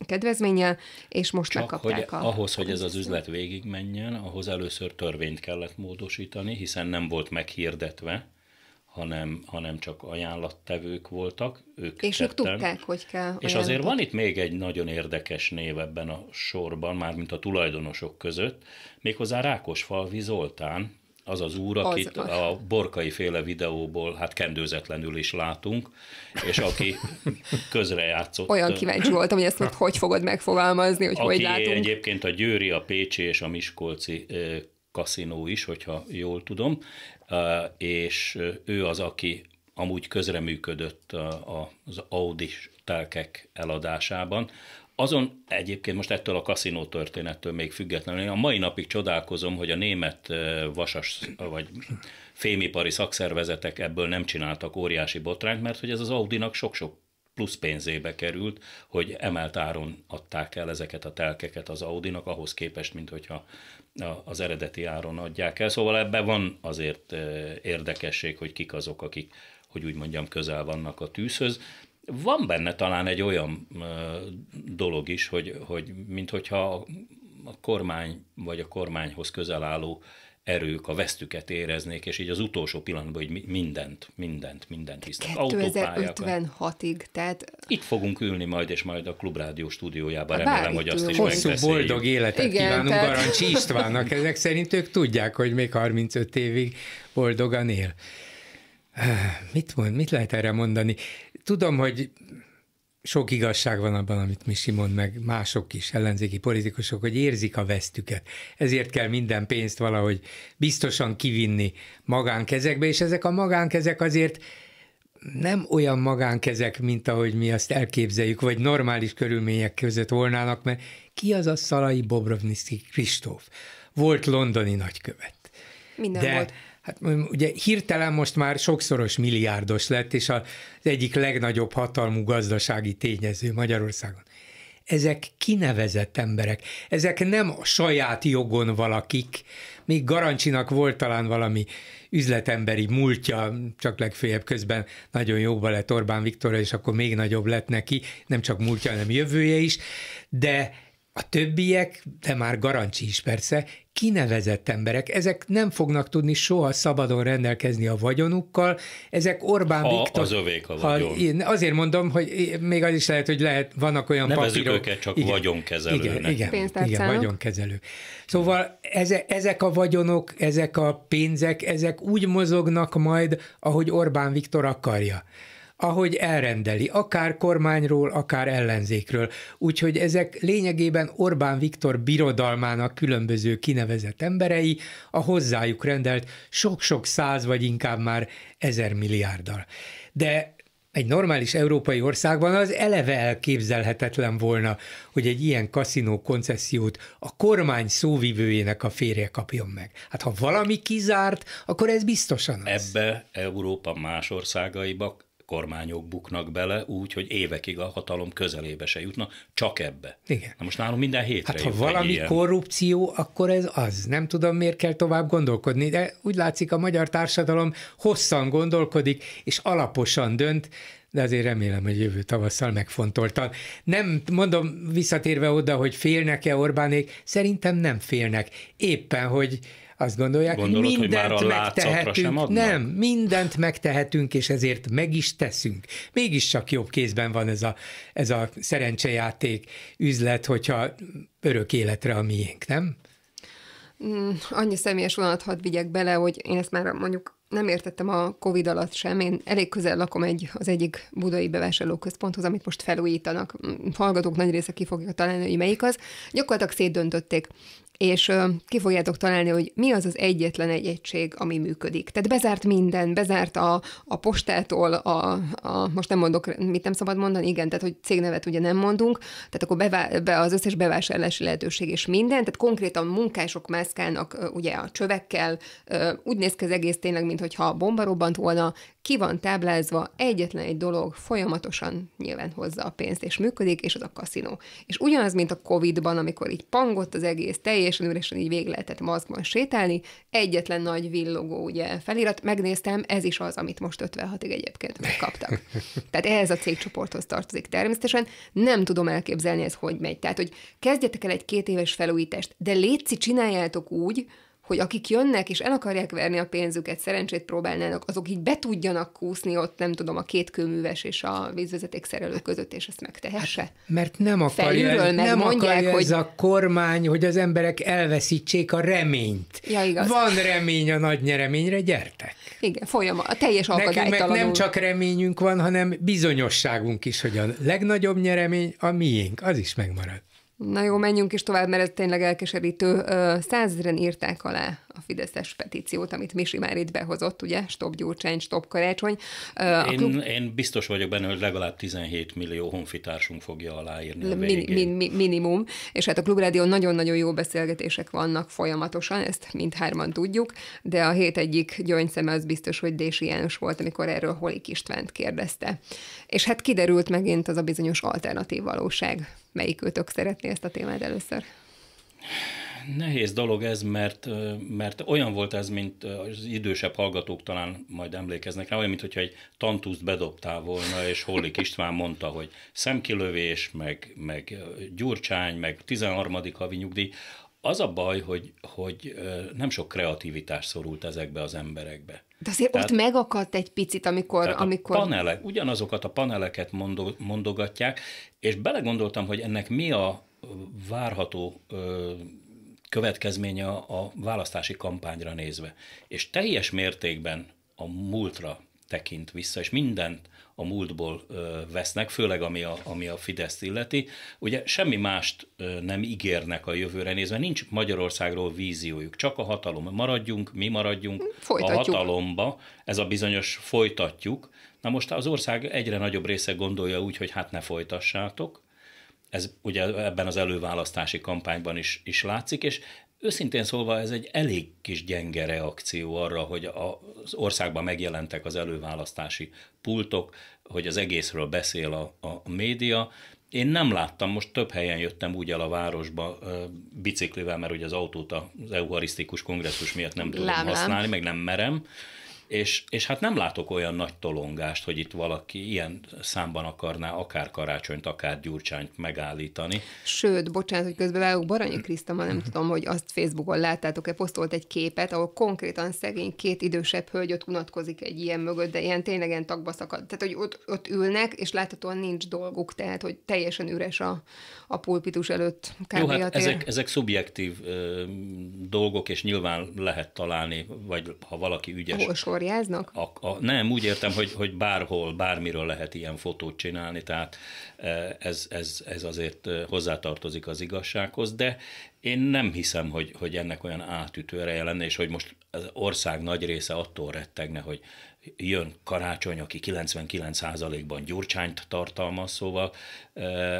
kedvezménnyel, és most Csak megkapták hogy a... ahhoz, hogy ez az üzlet végigmenjen, ahhoz először törvényt kellett módosítani, hiszen nem volt meghirdetve, hanem, hanem csak ajánlattevők voltak. Ők és tettem. ők tudták, hogy kell. Ajánlatot. És azért van itt még egy nagyon érdekes név ebben a sorban, mármint a tulajdonosok között, méghozzá Falvi Zoltán, az az úr, akit az, az. a borkai féle videóból hát kendőzetlenül is látunk, és aki közrejátszott. Olyan kíváncsi voltam, hogy ezt most hogy fogod megfogalmazni, hogy aki hogy látunk. egyébként a Győri, a Pécsi és a Miskolci kaszinó is, hogyha jól tudom, uh, és uh, ő az, aki amúgy közreműködött uh, az Audi telkek eladásában. Azon egyébként most ettől a kaszinó történettől még függetlenül, én a mai napig csodálkozom, hogy a német vasas vagy fémipari szakszervezetek ebből nem csináltak óriási botrányt, mert hogy ez az Audinak sok-sok plusz pénzébe került, hogy emelt áron adták el ezeket a telkeket az Audinak, ahhoz képest, mint hogyha az eredeti áron adják el. Szóval ebben van azért érdekesség, hogy kik azok, akik, hogy úgy mondjam, közel vannak a tűzhöz. Van benne talán egy olyan dolog is, hogy, hogy mint hogyha a kormány vagy a kormányhoz közel álló erők a vesztüket éreznék, és így az utolsó pillanatban, hogy mindent, mindent, mindent hisznek. 2056-ig, tehát... Itt fogunk ülni majd, és majd a Klubrádió stúdiójában remélem, hogy azt is Hosszú boldog életet Igen, kívánunk tehát... Garancsi Istvánnak. Ezek szerint ők tudják, hogy még 35 évig boldogan él. Mit, mond, mit lehet erre mondani? Tudom, hogy sok igazság van abban, amit Misi mond, meg mások is, ellenzéki politikusok, hogy érzik a vesztüket. Ezért kell minden pénzt valahogy biztosan kivinni magánkezekbe, és ezek a magánkezek azért nem olyan magánkezek, mint ahogy mi azt elképzeljük, vagy normális körülmények között volnának, mert ki az a Szalai Bobrovnicki Kristóf? Volt londoni nagykövet. Minden De volt hát ugye hirtelen most már sokszoros milliárdos lett, és az egyik legnagyobb hatalmú gazdasági tényező Magyarországon. Ezek kinevezett emberek, ezek nem a saját jogon valakik, még Garancsinak volt talán valami üzletemberi múltja, csak legfőjebb közben nagyon jóba lett Orbán Viktor és akkor még nagyobb lett neki, nem csak múltja, hanem jövője is, de a többiek, de már Garancsi is persze, kinevezett emberek, ezek nem fognak tudni soha szabadon rendelkezni a vagyonukkal, ezek Orbán ha Viktor... az övék a vagyon. Ha, én azért mondom, hogy még az is lehet, hogy lehet, vannak olyan Nevezzük papírok... Nevezzük őket csak igen, vagyonkezelőnek. Igen, igen, igen, vagyonkezelő. Szóval eze, ezek a vagyonok, ezek a pénzek, ezek úgy mozognak majd, ahogy Orbán Viktor akarja ahogy elrendeli, akár kormányról, akár ellenzékről. Úgyhogy ezek lényegében Orbán Viktor birodalmának különböző kinevezett emberei a hozzájuk rendelt sok-sok száz vagy inkább már ezer milliárddal. De egy normális európai országban az eleve elképzelhetetlen volna, hogy egy ilyen kaszinó koncesziót a kormány szóvivőjének a férje kapjon meg. Hát ha valami kizárt, akkor ez biztosan az. Ebbe Európa más országaiba kormányok buknak bele úgy, hogy évekig a hatalom közelébe se jutna, csak ebbe. Igen. Na most nálunk minden hétre Hát ha valami ilyen. korrupció, akkor ez az. Nem tudom, miért kell tovább gondolkodni, de úgy látszik a magyar társadalom hosszan gondolkodik, és alaposan dönt, de azért remélem, hogy jövő tavasszal megfontoltan. Nem, mondom, visszatérve oda, hogy félnek-e Orbánék, szerintem nem félnek. Éppen, hogy azt gondolják, Gondolod, mindent hogy már a megtehetünk. Sem nem, mindent megtehetünk, és ezért meg is teszünk. Mégiscsak jobb kézben van ez a, ez a szerencsejáték üzlet, hogyha örök életre a miénk, nem? Mm, annyi személyes vonat hadd vigyek bele, hogy én ezt már mondjuk nem értettem a COVID alatt sem. Én elég közel lakom egy, az egyik budai bevásárlóközponthoz, amit most felújítanak. Mm, hallgatók nagy része ki fogja találni, hogy melyik az. Gyakorlatilag szétdöntötték és ki fogjátok találni, hogy mi az az egyetlen egy egység, ami működik. Tehát bezárt minden, bezárt a, a postától, a, a, most nem mondok, mit nem szabad mondani, igen, tehát hogy cégnevet ugye nem mondunk, tehát akkor bevá, be az összes bevásárlási lehetőség és minden, tehát konkrétan munkások mászkálnak ugye a csövekkel, úgy néz ki az egész tényleg, mintha a bomba robbant volna, ki van táblázva, egyetlen egy dolog folyamatosan nyilván hozza a pénzt, és működik, és az a kaszinó. És ugyanaz, mint a Covid-ban, amikor így pangott az egész, teljes teljesen üresen így végig lehetett mazgban sétálni, egyetlen nagy villogó ugye felirat, megnéztem, ez is az, amit most 56-ig egyébként megkaptak. Tehát ehhez a cégcsoporthoz tartozik természetesen, nem tudom elképzelni ez hogy megy. Tehát, hogy kezdjetek el egy két éves felújítást, de létszi csináljátok úgy, hogy akik jönnek és el akarják verni a pénzüket, szerencsét próbálnának, azok így be tudjanak kúszni ott, nem tudom, a két kőműves és a vízvezeték szerelő között, és ezt megtehesse? Hát, mert nem akarja, Felülről, mert nem mondják, akarja hogy... ez a kormány, hogy az emberek elveszítsék a reményt. Ja, igaz. Van remény a nagy nyereményre, gyertek. Igen, folyam, a teljes alkadálytalanul. Nekünk nem csak reményünk van, hanem bizonyosságunk is, hogy a legnagyobb nyeremény a miénk, az is megmarad. Na jó, menjünk is tovább, mert ez tényleg elkeserítő. Százezren írták alá a Fideszes petíciót, amit Misi már itt behozott, ugye? Stop Gyurcsány, stop Karácsony. én, klub... én biztos vagyok benne, hogy legalább 17 millió honfitársunk fogja aláírni a min, min, min, Minimum. És hát a Klubrádió nagyon-nagyon jó beszélgetések vannak folyamatosan, ezt mindhárman tudjuk, de a hét egyik gyöngyszeme az biztos, hogy Dési János volt, amikor erről Holik Istvánt kérdezte. És hát kiderült megint az a bizonyos alternatív valóság, Melyikőtök szeretné ezt a témát először? Nehéz dolog ez, mert, mert olyan volt ez, mint az idősebb hallgatók talán majd emlékeznek rá, olyan, hogyha egy tantuszt bedobtál volna, és Hollik István mondta, hogy szemkilövés, meg, meg gyurcsány, meg 13. havi nyugdíj. Az a baj, hogy, hogy nem sok kreativitás szorult ezekbe az emberekbe. De azért Tehát, ott megakadt egy picit, amikor... Tehát amikor... A panelek, ugyanazokat a paneleket mondo, mondogatják, és belegondoltam, hogy ennek mi a várható ö, következménye a választási kampányra nézve. És teljes mértékben a múltra tekint vissza, és mindent a múltból vesznek, főleg ami a, ami a Fideszt illeti. Ugye semmi mást nem ígérnek a jövőre nézve, nincs Magyarországról víziójuk, csak a hatalom. Maradjunk, mi maradjunk folytatjuk. a hatalomba, ez a bizonyos folytatjuk. Na most az ország egyre nagyobb része gondolja úgy, hogy hát ne folytassátok, ez ugye ebben az előválasztási kampányban is, is látszik, és Őszintén szólva ez egy elég kis gyenge reakció arra, hogy az országban megjelentek az előválasztási pultok, hogy az egészről beszél a, a média. Én nem láttam, most több helyen jöttem úgy el a városba biciklivel, mert ugye az autót az euharisztikus kongresszus miatt nem tudom lám, használni, meg nem merem és, és hát nem látok olyan nagy tolongást, hogy itt valaki ilyen számban akarná akár karácsonyt, akár gyurcsányt megállítani. Sőt, bocsánat, hogy közbevágok, Baranyi Kriszta, ma nem mhm. tudom, hogy azt Facebookon láttátok-e, posztolt egy képet, ahol konkrétan szegény két idősebb hölgyöt unatkozik egy ilyen mögött, de ilyen tényleg ilyen tagba szakad. Tehát, hogy ott, ott ülnek, és láthatóan nincs dolguk, tehát, hogy teljesen üres a, a pulpitus előtt Jó, hát ezek, ezek szubjektív ö, dolgok, és nyilván lehet találni, vagy ha valaki ügyes, Hol sorjáznak? A, a, nem, úgy értem, hogy, hogy bárhol, bármiről lehet ilyen fotót csinálni, tehát e, ez, ez, ez azért e, hozzátartozik az igazsághoz, de én nem hiszem, hogy, hogy ennek olyan átütő ereje lenne, és hogy most az ország nagy része attól rettegne, hogy jön karácsony, aki 99%-ban gyurcsányt tartalmaz, szóval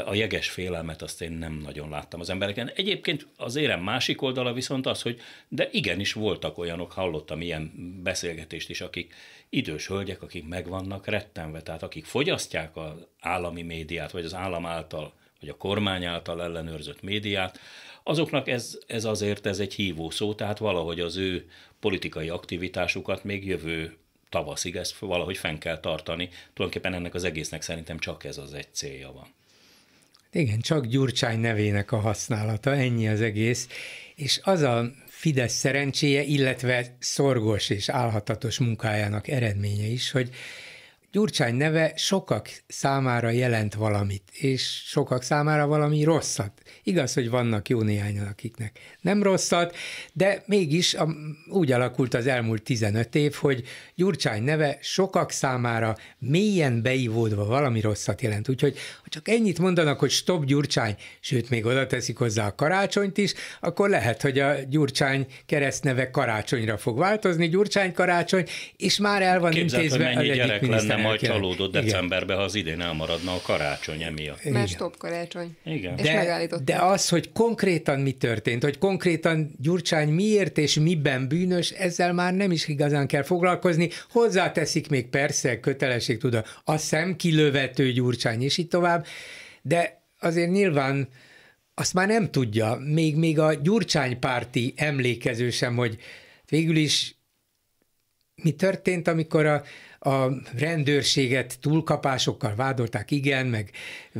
a jeges félelmet azt én nem nagyon láttam az embereken. Egyébként az érem másik oldala viszont az, hogy de igenis voltak olyanok, hallottam ilyen beszélgetést is, akik idős hölgyek, akik megvannak rettenve, tehát akik fogyasztják az állami médiát, vagy az állam által, vagy a kormány által ellenőrzött médiát, azoknak ez, ez azért ez egy hívó szó, tehát valahogy az ő politikai aktivitásukat még jövő tavaszig, ezt valahogy fenn kell tartani. Tulajdonképpen ennek az egésznek szerintem csak ez az egy célja van. Igen, csak Gyurcsány nevének a használata, ennyi az egész. És az a Fidesz szerencséje, illetve szorgos és álhatatos munkájának eredménye is, hogy Gyurcsány neve sokak számára jelent valamit, és sokak számára valami rosszat. Igaz, hogy vannak jó néhányan, akiknek nem rosszat, de mégis a, úgy alakult az elmúlt 15 év, hogy Gyurcsány neve sokak számára mélyen beivódva valami rosszat jelent. Úgyhogy ha csak ennyit mondanak, hogy stop Gyurcsány, sőt, még oda teszik hozzá a karácsonyt is, akkor lehet, hogy a Gyurcsány keresztneve karácsonyra fog változni, Gyurcsány karácsony, és már el van Képzelt, intézve az egyik miniszter nem, majd csalódott decemberben, ha az idén elmaradna a karácsony emiatt. Mert stop karácsony. Igen. De, és megállított. De az, hogy konkrétan mi történt, hogy konkrétan Gyurcsány miért és miben bűnös, ezzel már nem is igazán kell foglalkozni. Hozzáteszik még persze kötelességtudat, a szemkilövető Gyurcsány, és így tovább, de azért nyilván azt már nem tudja, még, még a Gyurcsány párti emlékező sem, hogy végül is mi történt, amikor a a rendőrséget túlkapásokkal vádolták, igen, meg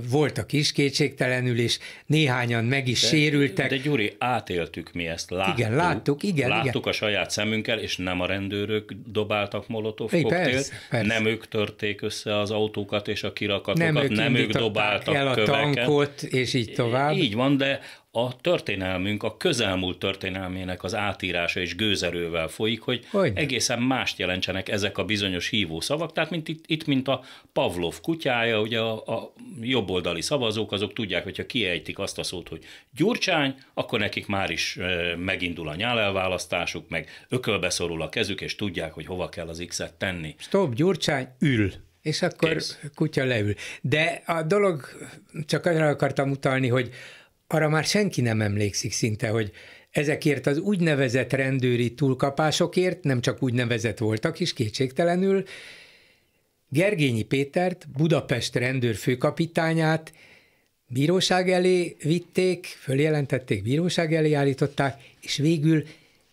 voltak is kétségtelenül, és néhányan meg is de, sérültek. De Gyuri, átéltük mi ezt, láttuk. Igen, láttuk, igen. Láttuk igen. a saját szemünkkel, és nem a rendőrök dobáltak molotov koktélt, persze, persze. nem ők törték össze az autókat és a kirakatokat, nem ők, nem ők dobáltak el a köveket. tankot, és így tovább. Így van, de a történelmünk, a közelmúlt történelmének az átírása és gőzerővel folyik, hogy Olyan. egészen mást jelentsenek ezek a bizonyos hívó szavak, tehát mint itt, itt mint a Pavlov kutyája, ugye a, a jobboldali szavazók azok tudják, hogyha kiejtik azt a szót, hogy gyurcsány, akkor nekik már is e, megindul a nyálelválasztásuk, meg ökölbeszorul a kezük, és tudják, hogy hova kell az X-et tenni. Stop, gyurcsány, ül. És akkor Kész. kutya leül. De a dolog, csak arra akartam utalni, hogy arra már senki nem emlékszik szinte, hogy ezekért az úgynevezett rendőri túlkapásokért, nem csak úgynevezett voltak is kétségtelenül, Gergényi Pétert, Budapest rendőrfőkapitányát bíróság elé vitték, följelentették, bíróság elé állították, és végül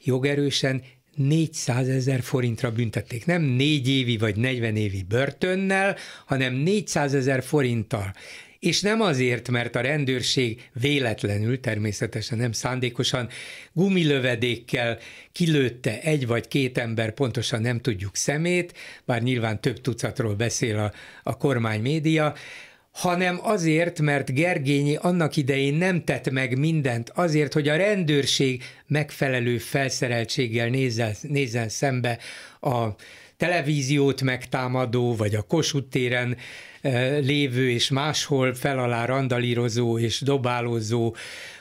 jogerősen 400 ezer forintra büntették. Nem négy évi vagy 40 évi börtönnel, hanem 400 ezer forinttal és nem azért, mert a rendőrség véletlenül, természetesen nem szándékosan, gumilövedékkel kilőtte egy vagy két ember, pontosan nem tudjuk szemét, bár nyilván több tucatról beszél a, a kormány média, hanem azért, mert Gergényi annak idején nem tett meg mindent azért, hogy a rendőrség megfelelő felszereltséggel nézzen, nézzen szembe a televíziót megtámadó, vagy a Kossuth téren lévő és máshol felalá randalírozó és dobálózó,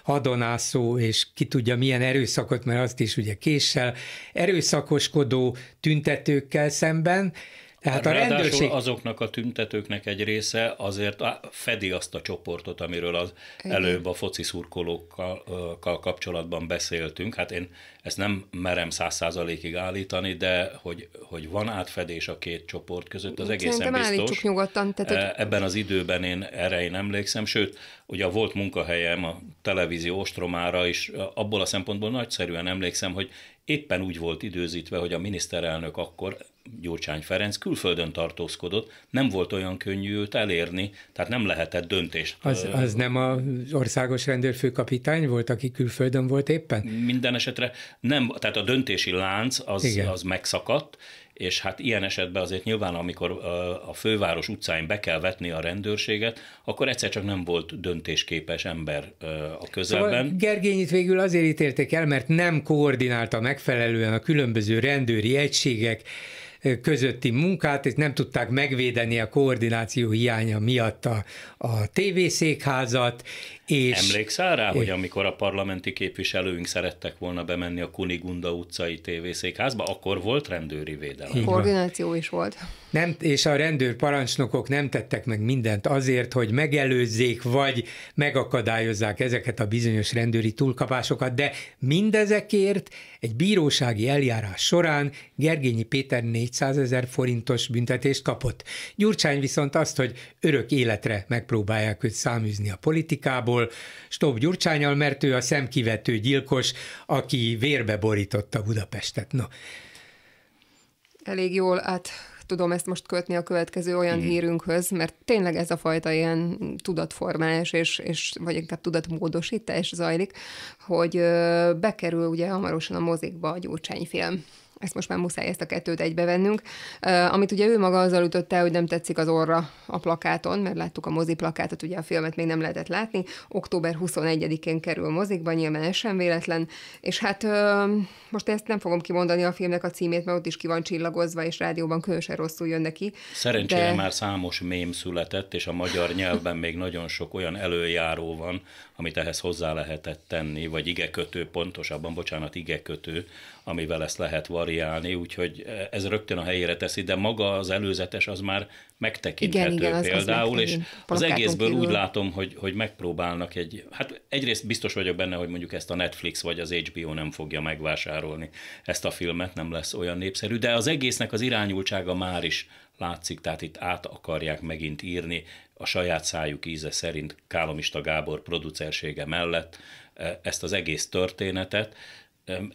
hadonászó és ki tudja milyen erőszakot, mert azt is ugye késsel, erőszakoskodó tüntetőkkel szemben, tehát a rendőrség... azoknak a tüntetőknek egy része azért fedi azt a csoportot, amiről az előbb a foci szurkolókkal kapcsolatban beszéltünk. Hát én ezt nem merem száz százalékig állítani, de hogy, hogy van átfedés a két csoport között, az egészen Szerintem biztos. nyugodtan. Tehát, hogy... Eh, ebben az időben én erre én emlékszem, sőt, ugye a volt munkahelyem a televízió ostromára is, abból a szempontból nagyszerűen emlékszem, hogy éppen úgy volt időzítve, hogy a miniszterelnök akkor Gyurcsány Ferenc külföldön tartózkodott, nem volt olyan könnyű őt elérni, tehát nem lehetett döntést. Az, az nem az országos rendőrfőkapitány volt, aki külföldön volt éppen? Minden esetre nem, tehát a döntési lánc az, az megszakadt, és hát ilyen esetben azért nyilván, amikor a főváros utcáin be kell vetni a rendőrséget, akkor egyszer csak nem volt döntésképes ember a szóval közelben. Szóval Gergényit végül azért ítélték el, mert nem koordinálta megfelelően a különböző rendőri egységek közötti munkát, és nem tudták megvédeni a koordináció hiánya miatt a, a tévészékházat, és, Emlékszel rá, és... hogy amikor a parlamenti képviselőink szerettek volna bemenni a Kunigunda utcai tévészékházba, akkor volt rendőri védelem. Koordináció is volt. Nem, és a rendőr parancsnokok nem tettek meg mindent azért, hogy megelőzzék, vagy megakadályozzák ezeket a bizonyos rendőri túlkapásokat, de mindezekért egy bírósági eljárás során Gergényi Péter 400 ezer forintos büntetést kapott. Gyurcsány viszont azt, hogy örök életre megpróbálják őt száműzni a politikából, például Stop Gyurcsányal, mert ő a szemkivető gyilkos, aki vérbe borította Budapestet. No. Elég jól át tudom ezt most kötni a következő olyan mm. hírünkhöz, mert tényleg ez a fajta ilyen tudatformálás, és, és vagy inkább tudatmódosítás zajlik, hogy ö, bekerül ugye hamarosan a mozikba a Gyurcsány film ezt most már muszáj ezt a kettőt egybevennünk, amit ugye ő maga azzal ütött el, hogy nem tetszik az orra a plakáton, mert láttuk a mozi plakátot, ugye a filmet még nem lehetett látni, október 21-én kerül mozikba, nyilván ez sem véletlen, és hát most ezt nem fogom kimondani a filmnek a címét, mert ott is ki van csillagozva, és rádióban különösen rosszul jön neki. Szerencsére de... már számos mém született, és a magyar nyelvben még nagyon sok olyan előjáró van, amit ehhez hozzá lehetett tenni, vagy igekötő, pontosabban, bocsánat, igekötő, amivel ezt lehet variálni variálni, úgyhogy ez rögtön a helyére teszi, de maga az előzetes az már megtekinthető igen, igen, például, az, az és az egészből kívül. úgy látom, hogy, hogy megpróbálnak egy, hát egyrészt biztos vagyok benne, hogy mondjuk ezt a Netflix vagy az HBO nem fogja megvásárolni ezt a filmet, nem lesz olyan népszerű, de az egésznek az irányultsága már is látszik, tehát itt át akarják megint írni a saját szájuk íze szerint Kálomista Gábor producersége mellett e, ezt az egész történetet,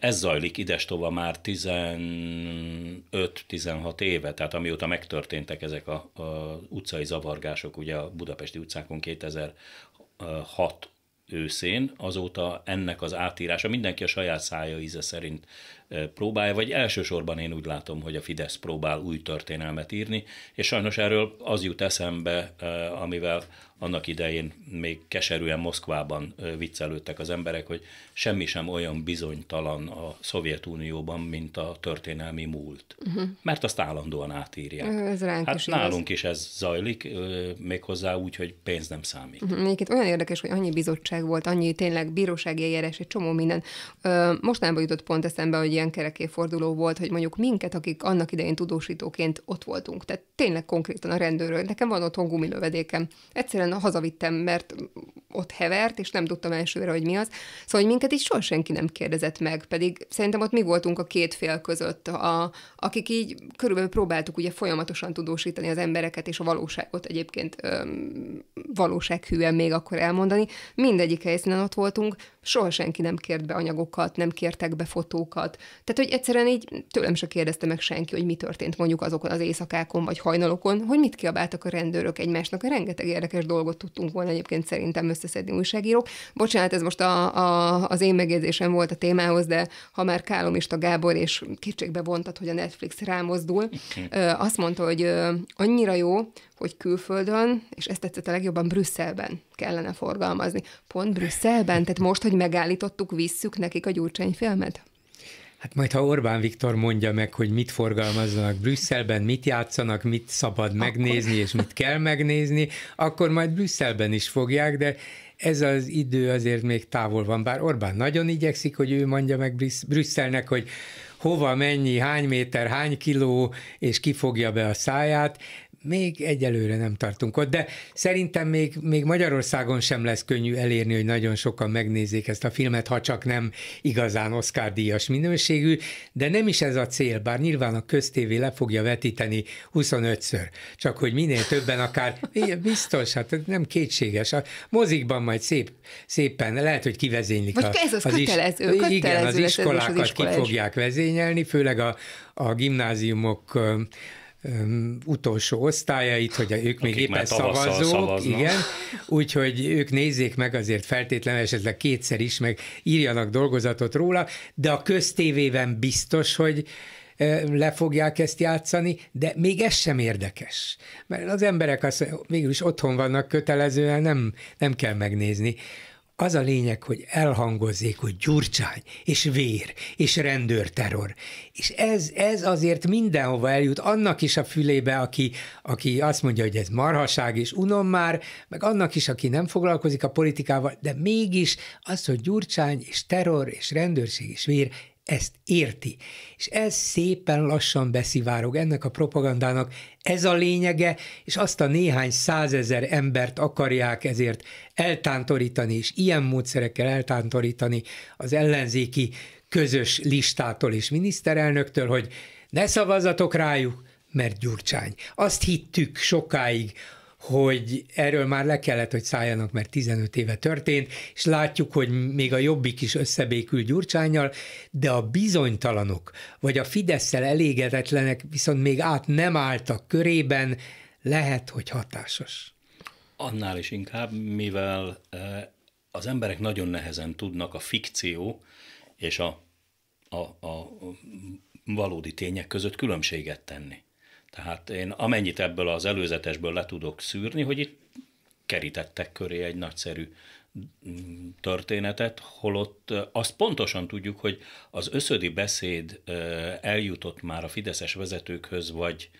ez zajlik idestova már 15-16 éve, tehát amióta megtörténtek ezek a, a utcai zavargások, ugye a budapesti utcákon 2006 őszén, azóta ennek az átírása, mindenki a saját szája íze szerint próbálja, vagy elsősorban én úgy látom, hogy a Fidesz próbál új történelmet írni, és sajnos erről az jut eszembe, amivel annak idején még keserűen Moszkvában viccelődtek az emberek, hogy semmi sem olyan bizonytalan a Szovjetunióban, mint a történelmi múlt. Uh-huh. Mert azt állandóan átírják. Ez ránk hát is nálunk igaz. is ez zajlik, méghozzá úgy, hogy pénz nem számít. Uh-huh. olyan érdekes, hogy annyi bizottság volt, annyi tényleg bírósági eljárás, egy csomó minden. Mostanában jutott pont eszembe, hogy ilyen kereké forduló volt, hogy mondjuk minket, akik annak idején tudósítóként ott voltunk. Tehát tényleg konkrétan a rendőről. Nekem van otthon gumilövedékem. Egyszerűen hazavittem, mert ott hevert, és nem tudtam elsőre, hogy mi az. Szóval, hogy minket így soha senki nem kérdezett meg, pedig szerintem ott mi voltunk a két fél között, a, akik így körülbelül próbáltuk ugye folyamatosan tudósítani az embereket, és a valóságot egyébként valósághűen még akkor elmondani. Mindegyik helyszínen ott voltunk, soha senki nem kért be anyagokat, nem kértek be fotókat, tehát, hogy egyszerűen így tőlem se kérdezte meg senki, hogy mi történt mondjuk azokon az éjszakákon vagy hajnalokon, hogy mit kiabáltak a rendőrök egymásnak. Rengeteg érdekes dolgot tudtunk volna egyébként szerintem összeszedni újságírók. Bocsánat, ez most a, a, az én megjegyzésem volt a témához, de ha már Kálomista Gábor és kétségbe vontat, hogy a Netflix rámozdul, azt mondta, hogy annyira jó, hogy külföldön, és ezt tetszett a legjobban Brüsszelben kellene forgalmazni. Pont Brüsszelben? Tehát most, hogy megállítottuk, visszük nekik a gyurcsányfilmet? Hát majd, ha Orbán Viktor mondja meg, hogy mit forgalmazzanak Brüsszelben, mit játszanak, mit szabad megnézni, akkor... és mit kell megnézni, akkor majd Brüsszelben is fogják, de ez az idő azért még távol van, bár Orbán nagyon igyekszik, hogy ő mondja meg Brüsszelnek, hogy hova, mennyi, hány méter, hány kiló, és ki fogja be a száját, még egyelőre nem tartunk ott, de szerintem még, még Magyarországon sem lesz könnyű elérni, hogy nagyon sokan megnézzék ezt a filmet, ha csak nem igazán Oscar díjas minőségű, de nem is ez a cél, bár nyilván a köztévé le fogja vetíteni 25-ször, csak hogy minél többen akár, biztos, hát nem kétséges, a mozikban majd szép, szépen, lehet, hogy kivezénylik a, ez az, az kötelező, is, kötelező, igen, az iskolákat az ki fogják vezényelni, főleg a, a gimnáziumok um, utolsó osztályait, hogy ők még Akik éppen szavazók, igen, úgyhogy ők nézzék meg azért feltétlenül esetleg kétszer is, meg írjanak dolgozatot róla, de a köztévében biztos, hogy le fogják ezt játszani, de még ez sem érdekes. Mert az emberek azt, végül is otthon vannak kötelezően, nem, nem kell megnézni. Az a lényeg, hogy elhangozzék, hogy gyurcsány, és vér, és rendőrterror. És ez, ez azért mindenhova eljut, annak is a fülébe, aki, aki azt mondja, hogy ez marhaság, és unom már, meg annak is, aki nem foglalkozik a politikával, de mégis az, hogy gyurcsány, és terror, és rendőrség, és vér, ezt érti. És ez szépen lassan beszivárog ennek a propagandának, ez a lényege, és azt a néhány százezer embert akarják ezért eltántorítani, és ilyen módszerekkel eltántorítani az ellenzéki közös listától és miniszterelnöktől, hogy ne szavazzatok rájuk, mert Gyurcsány. Azt hittük sokáig, hogy erről már le kellett, hogy szálljanak, mert 15 éve történt, és látjuk, hogy még a jobbik is összebékül Gyurcsányjal, de a bizonytalanok, vagy a Fideszsel elégedetlenek viszont még át nem álltak körében, lehet, hogy hatásos. Annál is inkább, mivel eh, az emberek nagyon nehezen tudnak a fikció és a, a, a valódi tények között különbséget tenni. Tehát én amennyit ebből az előzetesből le tudok szűrni, hogy itt kerítettek köré egy nagyszerű mm, történetet, holott azt pontosan tudjuk, hogy az összödi beszéd eljutott már a fideszes vezetőkhöz, vagy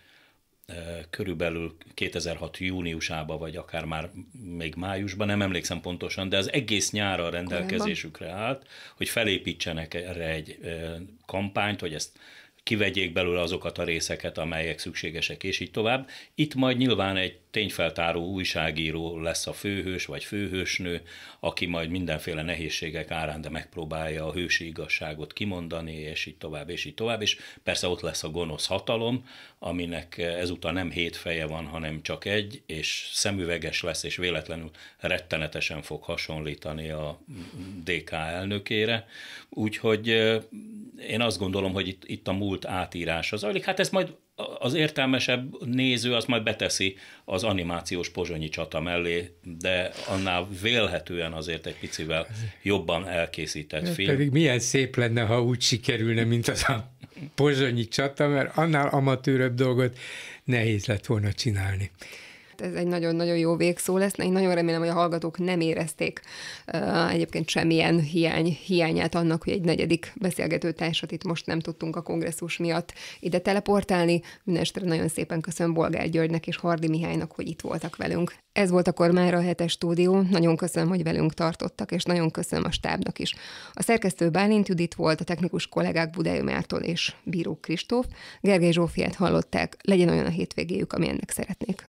körülbelül 2006 júniusába, vagy akár már még májusban, nem emlékszem pontosan, de az egész nyára rendelkezésükre állt, hogy felépítsenek erre egy kampányt, hogy ezt kivegyék belőle azokat a részeket, amelyek szükségesek, és így tovább. Itt majd nyilván egy tényfeltáró újságíró lesz a főhős vagy főhősnő, aki majd mindenféle nehézségek árán, de megpróbálja a hősi igazságot kimondani, és így tovább, és így tovább, és persze ott lesz a gonosz hatalom, aminek ezúttal nem hét feje van, hanem csak egy, és szemüveges lesz, és véletlenül rettenetesen fog hasonlítani a DK elnökére, úgyhogy én azt gondolom, hogy itt, itt a múlt átírása zajlik. Hát ez majd az értelmesebb néző az majd beteszi az animációs pozsonyi csata mellé, de annál vélhetően azért egy picivel jobban elkészített de film. Pedig milyen szép lenne, ha úgy sikerülne, mint az a pozsonyi csata, mert annál amatőrebb dolgot nehéz lett volna csinálni ez egy nagyon-nagyon jó végszó lesz. Én nagyon remélem, hogy a hallgatók nem érezték uh, egyébként semmilyen hiány, hiányát annak, hogy egy negyedik beszélgetőtársat itt most nem tudtunk a kongresszus miatt ide teleportálni. Mindenesetre nagyon szépen köszönöm Bolgár Györgynek és Hardi Mihálynak, hogy itt voltak velünk. Ez volt akkor már a hetes stúdió. Nagyon köszönöm, hogy velünk tartottak, és nagyon köszönöm a stábnak is. A szerkesztő Bálint Judit volt, a technikus kollégák Budai Márton és Bíró Kristóf. Gergely Zsófiát hallották. Legyen olyan a hétvégéjük, ennek szeretnék.